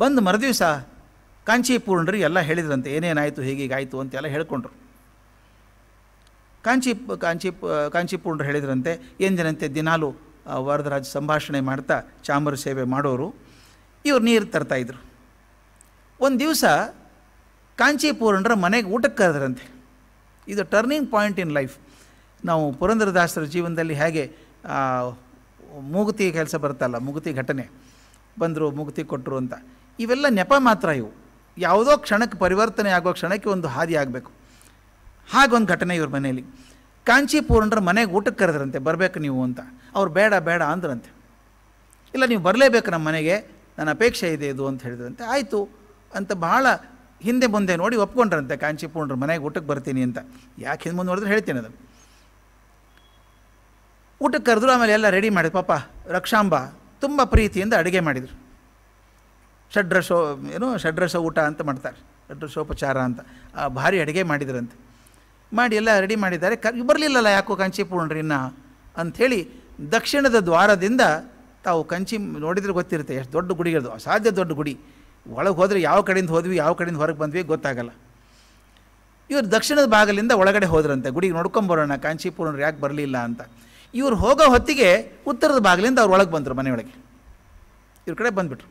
ಬಂದು ಮರುದಿವಸ ಕಾಂಚೀಪೂರ್ಣರು ಎಲ್ಲ ಹೇಳಿದ್ರಂತೆ ಏನೇನಾಯಿತು ಅಂತ ಅಂತೆಲ್ಲ ಹೇಳ್ಕೊಂಡ್ರು ಕಾಂಚಿ ಕಾಂಚಿ ಕಾಂಚೀಪೂರ್ಣರು ಹೇಳಿದ್ರಂತೆ ಎಂದಿನಂತೆ ದಿನಾಲು ವರದರಾಜ್ ಸಂಭಾಷಣೆ ಮಾಡ್ತಾ ಚಾಮರ ಸೇವೆ ಮಾಡೋರು ಇವ್ರು ನೀರು ತರ್ತಾಯಿದ್ರು ಒಂದು ದಿವಸ ಕಾಂಚೀಪೂರ್ಣರ ಮನೆಗೆ ಊಟಕ್ಕೆ ಕರೆದ್ರಂತೆ ಇದು ಟರ್ನಿಂಗ್ ಪಾಯಿಂಟ್ ಇನ್ ಲೈಫ್ ನಾವು ಪುರಂದರದಾಸರ ಜೀವನದಲ್ಲಿ ಹೇಗೆ ಮೂಗುತಿ ಕೆಲಸ ಬರುತ್ತಲ್ಲ ಮೂಗುತಿ ಘಟನೆ ಬಂದರು ಮುಕ್ತಿ ಕೊಟ್ಟರು ಅಂತ ಇವೆಲ್ಲ ನೆಪ ಮಾತ್ರ ಇವು ಯಾವುದೋ ಕ್ಷಣಕ್ಕೆ ಪರಿವರ್ತನೆ ಆಗೋ ಕ್ಷಣಕ್ಕೆ ಒಂದು ಹಾದಿ ಆಗಬೇಕು ಹಾಗೊಂದು ಘಟನೆ ಇವ್ರ ಮನೆಯಲ್ಲಿ ಕಾಂಚೀಪೂರ್ಣರ ಮನೆಗೆ ಊಟಕ್ಕೆ ಕರೆದ್ರಂತೆ ಬರಬೇಕು ನೀವು ಅಂತ ಅವ್ರು ಬೇಡ ಬೇಡ ಅಂದ್ರಂತೆ ಇಲ್ಲ ನೀವು ಬರಲೇಬೇಕು ನಮ್ಮ ಮನೆಗೆ ನನ್ನ ಅಪೇಕ್ಷೆ ಇದೆ ಇದು ಅಂತ ಹೇಳಿದ್ರಂತೆ ಆಯಿತು ಅಂತ ಭಾಳ ಹಿಂದೆ ಮುಂದೆ ನೋಡಿ ಒಪ್ಕೊಂಡ್ರಂತೆ ಕಾಂಚೀಪೂರ್ಣರ ಮನೆಗೆ ಊಟಕ್ಕೆ ಬರ್ತೀನಿ ಅಂತ ಯಾಕೆ ಹಿಂದೆ ಮುಂದೆ ನೋಡಿದ್ರೆ ಹೇಳ್ತೀನಿ ಅದು ಊಟಕ್ಕೆ ಕರೆದ್ರು ಆಮೇಲೆ ಎಲ್ಲ ರೆಡಿ ಮಾಡಿದ್ರು ಪಾಪ ರಕ್ಷಾಂಬ ತುಂಬ ಪ್ರೀತಿಯಿಂದ ಅಡುಗೆ ಮಾಡಿದರು ಷಡ್ರಸೋ ಏನೋ ಷಡ್ರಸ ಊಟ ಅಂತ ಮಾಡ್ತಾರೆ ಷಡ್ರಸೋಪಚಾರ ಅಂತ ಭಾರಿ ಅಡುಗೆ ಮಾಡಿದ್ರಂತೆ ಮಾಡಿ ಎಲ್ಲ ರೆಡಿ ಮಾಡಿದ್ದಾರೆ ಕ ಬರಲಿಲ್ಲಲ್ಲ ಯಾಕೋ ಕಂಚಿ ಇನ್ನ ಅಂಥೇಳಿ ದಕ್ಷಿಣದ ದ್ವಾರದಿಂದ ತಾವು ಕಂಚಿ ನೋಡಿದರೆ ಗೊತ್ತಿರುತ್ತೆ ಎಷ್ಟು ದೊಡ್ಡ ಗುಡಿ ಇರೋದು ಅಸಾಧ್ಯ ದೊಡ್ಡ ಗುಡಿ ಒಳಗೆ ಹೋದರೆ ಯಾವ ಕಡೆಯಿಂದ ಹೋದ್ವಿ ಯಾವ ಕಡೆಯಿಂದ ಹೊರಗೆ ಬಂದ್ವಿ ಗೊತ್ತಾಗಲ್ಲ ಇವರು ದಕ್ಷಿಣದ ಭಾಗದಿಂದ ಒಳಗಡೆ ಹೋದ್ರಂತೆ ಗುಡಿಗೆ ನೋಡ್ಕೊಂಬರೋಣ ಕಾಂಚೀಪುರವ್ರು ಯಾಕೆ ಬರಲಿಲ್ಲ ಅಂತ ಇವ್ರು ಹೋಗೋ ಹೊತ್ತಿಗೆ ಉತ್ತರದ ಬಾಗಿಲಿಂದ ಅವ್ರು ಒಳಗೆ ಬಂದರು ಮನೆಯೊಳಗೆ ಇವ್ರ ಕಡೆ ಬಂದುಬಿಟ್ರು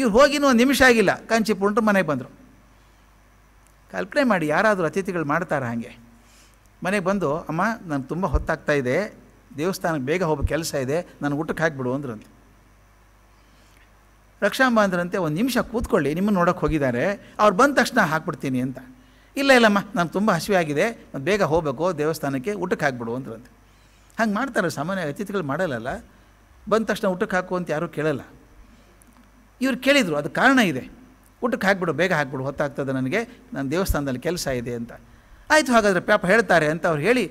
ಇವ್ರು ಹೋಗಿನೂ ಒಂದು ನಿಮಿಷ ಆಗಿಲ್ಲ ಕಂಚಿ ಪುಂಟು ಮನೆಗೆ ಬಂದರು ಕಲ್ಪನೆ ಮಾಡಿ ಯಾರಾದರೂ ಅತಿಥಿಗಳು ಮಾಡ್ತಾರೆ ಹಾಗೆ ಮನೆಗೆ ಬಂದು ಅಮ್ಮ ನನಗೆ ತುಂಬ ಹೊತ್ತಾಗ್ತಾ ಇದೆ ದೇವಸ್ಥಾನಕ್ಕೆ ಬೇಗ ಹೋಗೋ ಕೆಲಸ ಇದೆ ನಾನು ಊಟಕ್ಕೆ ಹಾಕಿಬಿಡು ಅಂದ್ರಂತೆ ರಕ್ಷಾಂಬ ಅಂದ್ರಂತೆ ಒಂದು ನಿಮಿಷ ಕೂತ್ಕೊಳ್ಳಿ ನಿಮ್ಮನ್ನು ನೋಡೋಕ್ಕೆ ಹೋಗಿದ್ದಾರೆ ಅವ್ರು ಬಂದ ತಕ್ಷಣ ಹಾಕ್ಬಿಡ್ತೀನಿ ಅಂತ ಇಲ್ಲ ಇಲ್ಲಮ್ಮ ನಾನು ತುಂಬ ಹಸಿವೆ ಆಗಿದೆ ಬೇಗ ಹೋಗಬೇಕು ದೇವಸ್ಥಾನಕ್ಕೆ ಊಟಕ್ಕೆ ಹಾಕ್ಬಿಡು ಅಂದ್ರಂತೆ ಹಂಗೆ ಮಾಡ್ತಾರೆ ಸಾಮಾನ್ಯ ಅತಿಥಿಗಳು ಮಾಡಲ್ಲಲ್ಲ ಬಂದ ತಕ್ಷಣ ಊಟಕ್ಕೆ ಹಾಕು ಅಂತ ಯಾರೂ ಕೇಳಲ್ಲ ಇವ್ರು ಕೇಳಿದರು ಅದು ಕಾರಣ ಇದೆ ಊಟಕ್ಕೆ ಹಾಕ್ಬಿಡು ಬೇಗ ಹಾಕ್ಬಿಡು ಹೊತ್ತಾಗ್ತದೆ ನನಗೆ ನನ್ನ ದೇವಸ್ಥಾನದಲ್ಲಿ ಕೆಲಸ ಇದೆ ಅಂತ ಆಯಿತು ಹಾಗಾದರೆ ಪಾಪ ಹೇಳ್ತಾರೆ ಅಂತ ಅವ್ರು ಹೇಳಿ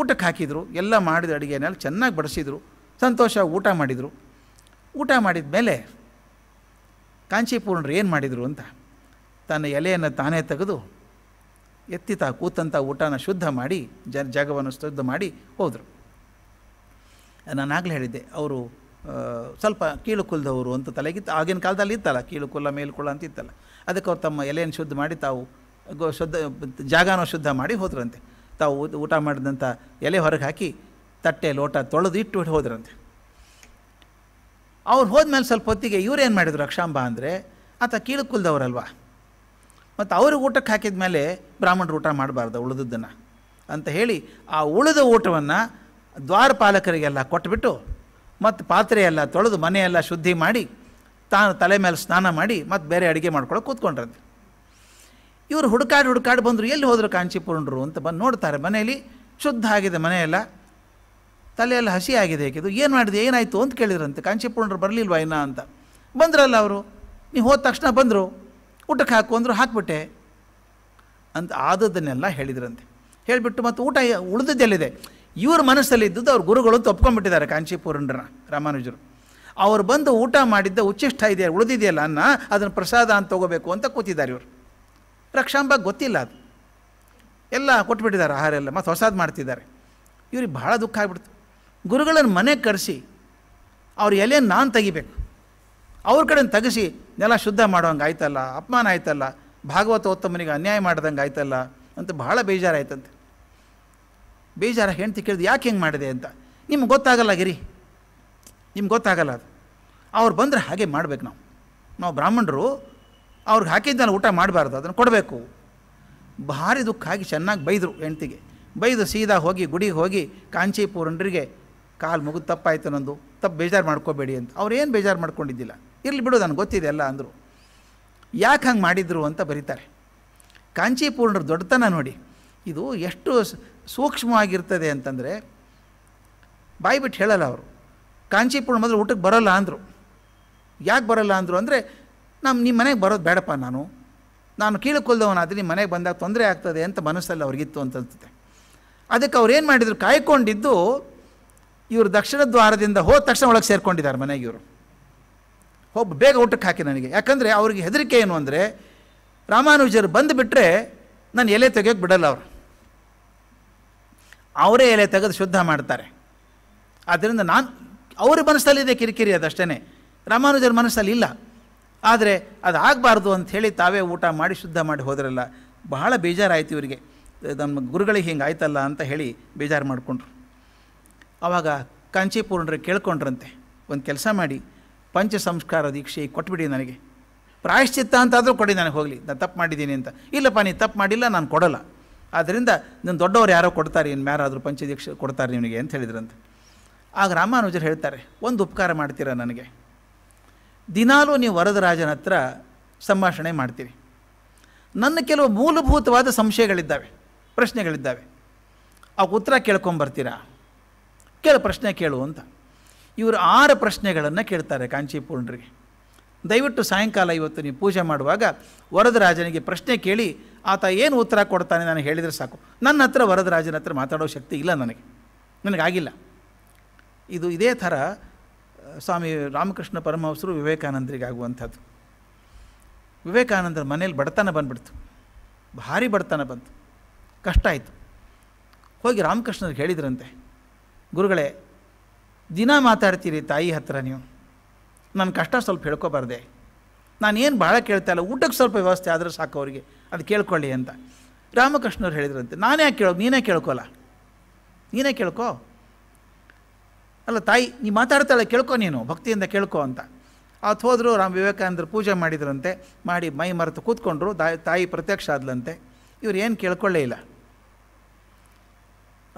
ಊಟಕ್ಕೆ ಹಾಕಿದರು ಎಲ್ಲ ಮಾಡಿದ ಅಡುಗೆನೆಲ್ಲ ಚೆನ್ನಾಗಿ ಬಡಿಸಿದರು ಸಂತೋಷ ಊಟ ಮಾಡಿದರು ಊಟ ಮಾಡಿದ ಮೇಲೆ ಕಾಂಚೀಪೂರ್ಣರು ಏನು ಮಾಡಿದರು ಅಂತ ತನ್ನ ಎಲೆಯನ್ನು ತಾನೇ ತೆಗೆದು ಎತ್ತಿತ ಕೂತಂಥ ಊಟನ ಶುದ್ಧ ಮಾಡಿ ಜ ಜಾಗವನ್ನು ಶುದ್ಧ ಮಾಡಿ ಹೋದರು ನಾನು ಆಗಲೇ ಹೇಳಿದ್ದೆ ಅವರು ಸ್ವಲ್ಪ ಕೀಳು ಅಂತ ತಲೆಗಿತ್ತು ಆಗಿನ ಕಾಲದಲ್ಲಿ ಇತ್ತಲ್ಲ ಕೀಳು ಕುಲ್ಲ ಮೇಲುಕುಲ್ಲ ಅಂತ ಇತ್ತಲ್ಲ ಅದಕ್ಕೆ ಅವ್ರು ತಮ್ಮ ಎಲೆಯನ್ನು ಶುದ್ಧ ಮಾಡಿ ತಾವು ಗೋ ಶುದ್ಧ ಜಾಗನ ಶುದ್ಧ ಮಾಡಿ ಹೋದ್ರಂತೆ ತಾವು ಊಟ ಮಾಡಿದಂಥ ಎಲೆ ಹೊರಗೆ ಹಾಕಿ ತಟ್ಟೆ ಲೋಟ ತೊಳೆದು ಇಟ್ಟು ಹೋದ್ರಂತೆ ಅವ್ರು ಹೋದ್ಮೇಲೆ ಸ್ವಲ್ಪ ಹೊತ್ತಿಗೆ ಇವ್ರೇನು ಮಾಡಿದರು ರಕ್ಷಾಂಬ ಅಂದರೆ ಆತ ಕೀಳು ಮತ್ತು ಅವ್ರಿಗೆ ಊಟಕ್ಕೆ ಹಾಕಿದ ಮೇಲೆ ಬ್ರಾಹ್ಮಣರು ಊಟ ಮಾಡಬಾರ್ದು ಉಳಿದದ್ದನ್ನು ಅಂತ ಹೇಳಿ ಆ ಉಳಿದ ಊಟವನ್ನು ದ್ವಾರಪಾಲಕರಿಗೆಲ್ಲ ಕೊಟ್ಬಿಟ್ಟು ಮತ್ತು ಪಾತ್ರೆಯೆಲ್ಲ ತೊಳೆದು ಮನೆಯೆಲ್ಲ ಶುದ್ಧಿ ಮಾಡಿ ತಾನು ತಲೆ ಮೇಲೆ ಸ್ನಾನ ಮಾಡಿ ಮತ್ತು ಬೇರೆ ಅಡುಗೆ ಮಾಡ್ಕೊಳ್ಳೋ ಕೂತ್ಕೊಂಡ್ರಂತೆ ಇವರು ಹುಡುಕಾಡು ಹುಡುಕಾಡು ಬಂದರು ಎಲ್ಲಿ ಹೋದರು ಕಾಂಚಿಪೂರ್ಣರು ಅಂತ ಬಂದು ನೋಡ್ತಾರೆ ಮನೆಯಲ್ಲಿ ಶುದ್ಧ ಆಗಿದೆ ಮನೆಯೆಲ್ಲ ತಲೆಯೆಲ್ಲ ಹಸಿ ಆಗಿದೆ ಇದು ಏನು ಮಾಡಿದೆ ಏನಾಯಿತು ಅಂತ ಕೇಳಿದ್ರಂತೆ ಕಾಂಚಿಪೂರ್ಣರು ಬರಲಿಲ್ವಾ ಇನ್ನ ಅಂತ ಬಂದ್ರಲ್ಲ ಅವರು ನೀವು ಹೋದ ತಕ್ಷಣ ಬಂದರು ಊಟಕ್ಕೆ ಹಾಕು ಅಂದರು ಹಾಕ್ಬಿಟ್ಟೆ ಅಂತ ಆದದನ್ನೆಲ್ಲ ಹೇಳಿದ್ರಂತೆ ಹೇಳಿಬಿಟ್ಟು ಮತ್ತು ಊಟ ಉಳಿದದ್ದೆಲ್ಲಿದೆ ಇವ್ರ ಮನಸ್ಸಲ್ಲಿ ಇದ್ದದ್ದು ಅವ್ರ ಗುರುಗಳು ತಪ್ಕೊಂಡ್ಬಿಟ್ಟಿದ್ದಾರೆ ಕಾಂಚೀಪುರನ ರಾಮಾನುಜರು ಅವ್ರು ಬಂದು ಊಟ ಮಾಡಿದ್ದ ಉಚ್ಚಿಷ್ಟ ಇದೆಯಾ ಉಳಿದಿದೆಯಲ್ಲ ಅನ್ನ ಅದನ್ನು ಪ್ರಸಾದ ಅಂತ ತಗೋಬೇಕು ಅಂತ ಕೂತಿದ್ದಾರೆ ಇವರು ರಕ್ಷಾಂಬ ಗೊತ್ತಿಲ್ಲ ಅದು ಎಲ್ಲ ಕೊಟ್ಬಿಟ್ಟಿದ್ದಾರೆ ಆಹಾರ ಎಲ್ಲ ಮತ್ತು ಹೊಸದು ಮಾಡ್ತಿದ್ದಾರೆ ಇವ್ರಿಗೆ ಭಾಳ ದುಃಖ ಆಗ್ಬಿಡ್ತು ಗುರುಗಳನ್ನು ಮನೆ ಕರೆಸಿ ಅವ್ರ ಎಲೆಯನ್ನು ನಾನು ತೆಗಿಬೇಕು ಅವ್ರ ಕಡೆ ತೆಗೆಸಿ ನೆಲ ಶುದ್ಧ ಮಾಡೋಂಗೆ ಆಯ್ತಲ್ಲ ಅಪಮಾನ ಆಯ್ತಲ್ಲ ಭಾಗವತೋತ್ತಮನಿಗೆ ಅನ್ಯಾಯ ಮಾಡ್ದಂಗೆ ಆಯ್ತಲ್ಲ ಅಂತ ಭಾಳ ಬೇಜಾರಾಯ್ತಂತೆ ಬೇಜಾರ ಹೆಂಡತಿ ಕೇಳಿದ್ರು ಯಾಕೆ ಹೆಂಗೆ ಮಾಡಿದೆ ಅಂತ ನಿಮ್ಗೆ ಗೊತ್ತಾಗಲ್ಲ ಗಿರಿ ನಿಮ್ಗೆ ಗೊತ್ತಾಗಲ್ಲ ಅದು ಅವ್ರು ಬಂದರೆ ಹಾಗೆ ಮಾಡಬೇಕು ನಾವು ನಾವು ಬ್ರಾಹ್ಮಣರು ಅವ್ರಿಗೆ ಹಾಕಿದ್ದಲ್ಲ ಊಟ ಮಾಡಬಾರ್ದು ಅದನ್ನು ಕೊಡಬೇಕು ಭಾರಿ ದುಃಖ ಆಗಿ ಚೆನ್ನಾಗಿ ಬೈದರು ಹೆಂಡ್ತಿಗೆ ಬೈದು ಸೀದಾ ಹೋಗಿ ಗುಡಿಗೆ ಹೋಗಿ ಕಾಂಚೀಪುರಂಡ್ರಿಗೆ ಕಾಲು ಮುಗಿದು ತಪ್ಪಾಯಿತು ನಂದು ತಪ್ಪು ಬೇಜಾರು ಮಾಡ್ಕೋಬೇಡಿ ಅಂತ ಅವ್ರೇನು ಬೇಜಾರು ಮಾಡ್ಕೊಂಡಿದ್ದಿಲ್ಲ ಇರಲಿ ಬಿಡು ನನಗೆ ಗೊತ್ತಿದೆ ಎಲ್ಲ ಅಂದರು ಯಾಕೆ ಹಂಗೆ ಮಾಡಿದರು ಅಂತ ಬರೀತಾರೆ ಕಾಂಚೀಪೂರ್ಣರು ದೊಡ್ಡತನ ನೋಡಿ ಇದು ಎಷ್ಟು ಸೂಕ್ಷ್ಮವಾಗಿರ್ತದೆ ಅಂತಂದರೆ ಬಾಯಿ ಬಿಟ್ಟು ಹೇಳಲ್ಲ ಅವರು ಕಾಂಚೀಪುರ ಮೊದಲು ಊಟಕ್ಕೆ ಬರೋಲ್ಲ ಅಂದರು ಯಾಕೆ ಬರೋಲ್ಲ ಅಂದರು ಅಂದರೆ ನಮ್ಮ ನಿಮ್ಮ ಮನೆಗೆ ಬರೋದು ಬೇಡಪ್ಪ ನಾನು ನಾನು ಕೀಳಕ್ಕೊಲ್ದವನಾದರೆ ನಿಮ್ಮ ಮನೆಗೆ ಬಂದಾಗ ತೊಂದರೆ ಆಗ್ತದೆ ಅಂತ ಮನಸ್ಸಲ್ಲಿ ಅವ್ರಿಗಿತ್ತು ಅಂತ ಅನ್ಸುತ್ತೆ ಅದಕ್ಕೆ ಅವ್ರು ಏನು ಮಾಡಿದರು ಕಾಯ್ಕೊಂಡಿದ್ದು ಇವರು ದಕ್ಷಿಣ ದ್ವಾರದಿಂದ ಹೋದ ತಕ್ಷಣ ಒಳಗೆ ಸೇರ್ಕೊಂಡಿದ್ದಾರೆ ಮನೆಗೆ ಇವರು ಹೋಗಿ ಬೇಗ ಊಟಕ್ಕೆ ಹಾಕಿ ನನಗೆ ಯಾಕಂದರೆ ಅವ್ರಿಗೆ ಹೆದರಿಕೆ ಏನು ಅಂದರೆ ರಾಮಾನುಜರು ಬಂದುಬಿಟ್ರೆ ನಾನು ಎಲೆ ತೆಗೆಯೋಕೆ ಬಿಡಲ್ಲ ಅವರು ಅವರೇ ಎಲೆ ತೆಗೆದು ಶುದ್ಧ ಮಾಡ್ತಾರೆ ಆದ್ದರಿಂದ ನಾನು ಅವ್ರ ಮನಸ್ಸಲ್ಲಿದೆ ಕಿರಿಕಿರಿ ಅದಷ್ಟೇ ರಾಮಾನುಜರ ಮನಸ್ಸಲ್ಲಿ ಇಲ್ಲ ಆದರೆ ಅದು ಆಗಬಾರ್ದು ಹೇಳಿ ತಾವೇ ಊಟ ಮಾಡಿ ಶುದ್ಧ ಮಾಡಿ ಹೋದ್ರಲ್ಲ ಬಹಳ ಬೇಜಾರಾಯಿತು ಇವರಿಗೆ ನಮ್ಮ ಗುರುಗಳಿಗೆ ಹಿಂಗೆ ಆಯ್ತಲ್ಲ ಅಂತ ಹೇಳಿ ಬೇಜಾರು ಮಾಡಿಕೊಂಡ್ರು ಆವಾಗ ಕಾಂಚಿಪೂರ್ಣರು ಕೇಳ್ಕೊಂಡ್ರಂತೆ ಒಂದು ಕೆಲಸ ಮಾಡಿ ಪಂಚ ಸಂಸ್ಕಾರ ದೀಕ್ಷೆ ಕೊಟ್ಬಿಡಿ ನನಗೆ ಪ್ರಾಯಶ್ಚಿತ್ತ ಅಂತಾದರೂ ಕೊಡಿ ನನಗೆ ಹೋಗಲಿ ನಾನು ತಪ್ಪು ಮಾಡಿದ್ದೀನಿ ಅಂತ ಇಲ್ಲಪ್ಪ ನೀ ತಪ್ಪು ಮಾಡಿಲ್ಲ ನಾನು ಕೊಡೋಲ್ಲ ಆದ್ದರಿಂದ ನನ್ನ ದೊಡ್ಡವರು ಯಾರೋ ಕೊಡ್ತಾರೆ ಇನ್ನು ಯಾರಾದರೂ ಪಂಚದೀಕ್ಷೆ ಕೊಡ್ತಾರೆ ನಿಮಗೆ ಅಂತ ಹೇಳಿದ್ರಂತೆ ಆಗ ರಾಮಾನುಜರು ಹೇಳ್ತಾರೆ ಒಂದು ಉಪಕಾರ ಮಾಡ್ತೀರಾ ನನಗೆ ದಿನಾಲೂ ನೀವು ವರದರಾಜನ ಹತ್ರ ಸಂಭಾಷಣೆ ಮಾಡ್ತೀರಿ ನನ್ನ ಕೆಲವು ಮೂಲಭೂತವಾದ ಸಂಶಯಗಳಿದ್ದಾವೆ ಪ್ರಶ್ನೆಗಳಿದ್ದಾವೆ ಆ ಉತ್ತರ ಕೇಳ್ಕೊಂಬರ್ತೀರಾ ಕೇಳು ಪ್ರಶ್ನೆ ಕೇಳು ಅಂತ ಇವರು ಆರು ಪ್ರಶ್ನೆಗಳನ್ನು ಕೇಳ್ತಾರೆ ಕಾಂಚೀಪೂರ್ಣರಿಗೆ ದಯವಿಟ್ಟು ಸಾಯಂಕಾಲ ಇವತ್ತು ನೀವು ಪೂಜೆ ಮಾಡುವಾಗ ವರದರಾಜನಿಗೆ ಪ್ರಶ್ನೆ ಕೇಳಿ ಆತ ಏನು ಉತ್ತರ ಕೊಡ್ತಾನೆ ನಾನು ಹೇಳಿದರೆ ಸಾಕು ನನ್ನ ಹತ್ರ ವರದರಾಜನ ಹತ್ರ ಮಾತಾಡೋ ಶಕ್ತಿ ಇಲ್ಲ ನನಗೆ ನನಗಾಗಿಲ್ಲ ಇದು ಇದೇ ಥರ ಸ್ವಾಮಿ ರಾಮಕೃಷ್ಣ ಪರಮಹಂಸರು ವಿವೇಕಾನಂದರಿಗೆ ಆಗುವಂಥದ್ದು ವಿವೇಕಾನಂದರ ಮನೇಲಿ ಬಡತನ ಬಂದ್ಬಿಡ್ತು ಭಾರಿ ಬಡತನ ಬಂತು ಕಷ್ಟ ಆಯಿತು ಹೋಗಿ ರಾಮಕೃಷ್ಣರಿಗೆ ಹೇಳಿದ್ರಂತೆ ಗುರುಗಳೇ ದಿನ ಮಾತಾಡ್ತೀರಿ ತಾಯಿ ಹತ್ರ ನೀವು ನನ್ನ ಕಷ್ಟ ಸ್ವಲ್ಪ ಹೇಳ್ಕೊಬಾರ್ದೆ ನಾನೇನು ಭಾಳ ಕೇಳ್ತಾ ಇಲ್ಲ ಊಟಕ್ಕೆ ಸ್ವಲ್ಪ ವ್ಯವಸ್ಥೆ ಆದರೆ ಸಾಕು ಅವರಿಗೆ ಅದು ಕೇಳ್ಕೊಳ್ಳಿ ಅಂತ ರಾಮಕೃಷ್ಣವ್ರು ಹೇಳಿದ್ರಂತೆ ನಾನೇ ಕೇಳೋ ನೀನೇ ಕೇಳ್ಕೊಲ್ಲ ನೀನೇ ಕೇಳ್ಕೊ ಅಲ್ಲ ತಾಯಿ ನೀ ಮಾತಾಡ್ತಾಳೆ ಕೇಳ್ಕೊ ನೀನು ಭಕ್ತಿಯಿಂದ ಕೇಳ್ಕೊ ಅಂತ ಅವತ್ತು ಹೋದರು ರಾಮ ವಿವೇಕಾನಂದರು ಪೂಜೆ ಮಾಡಿದ್ರಂತೆ ಮಾಡಿ ಮೈ ಮರೆತು ಕೂತ್ಕೊಂಡ್ರು ತಾಯಿ ತಾಯಿ ಪ್ರತ್ಯಕ್ಷ ಆದ್ಲಂತೆ ಇವ್ರು ಏನು ಕೇಳ್ಕೊಳ್ಳೇ ಇಲ್ಲ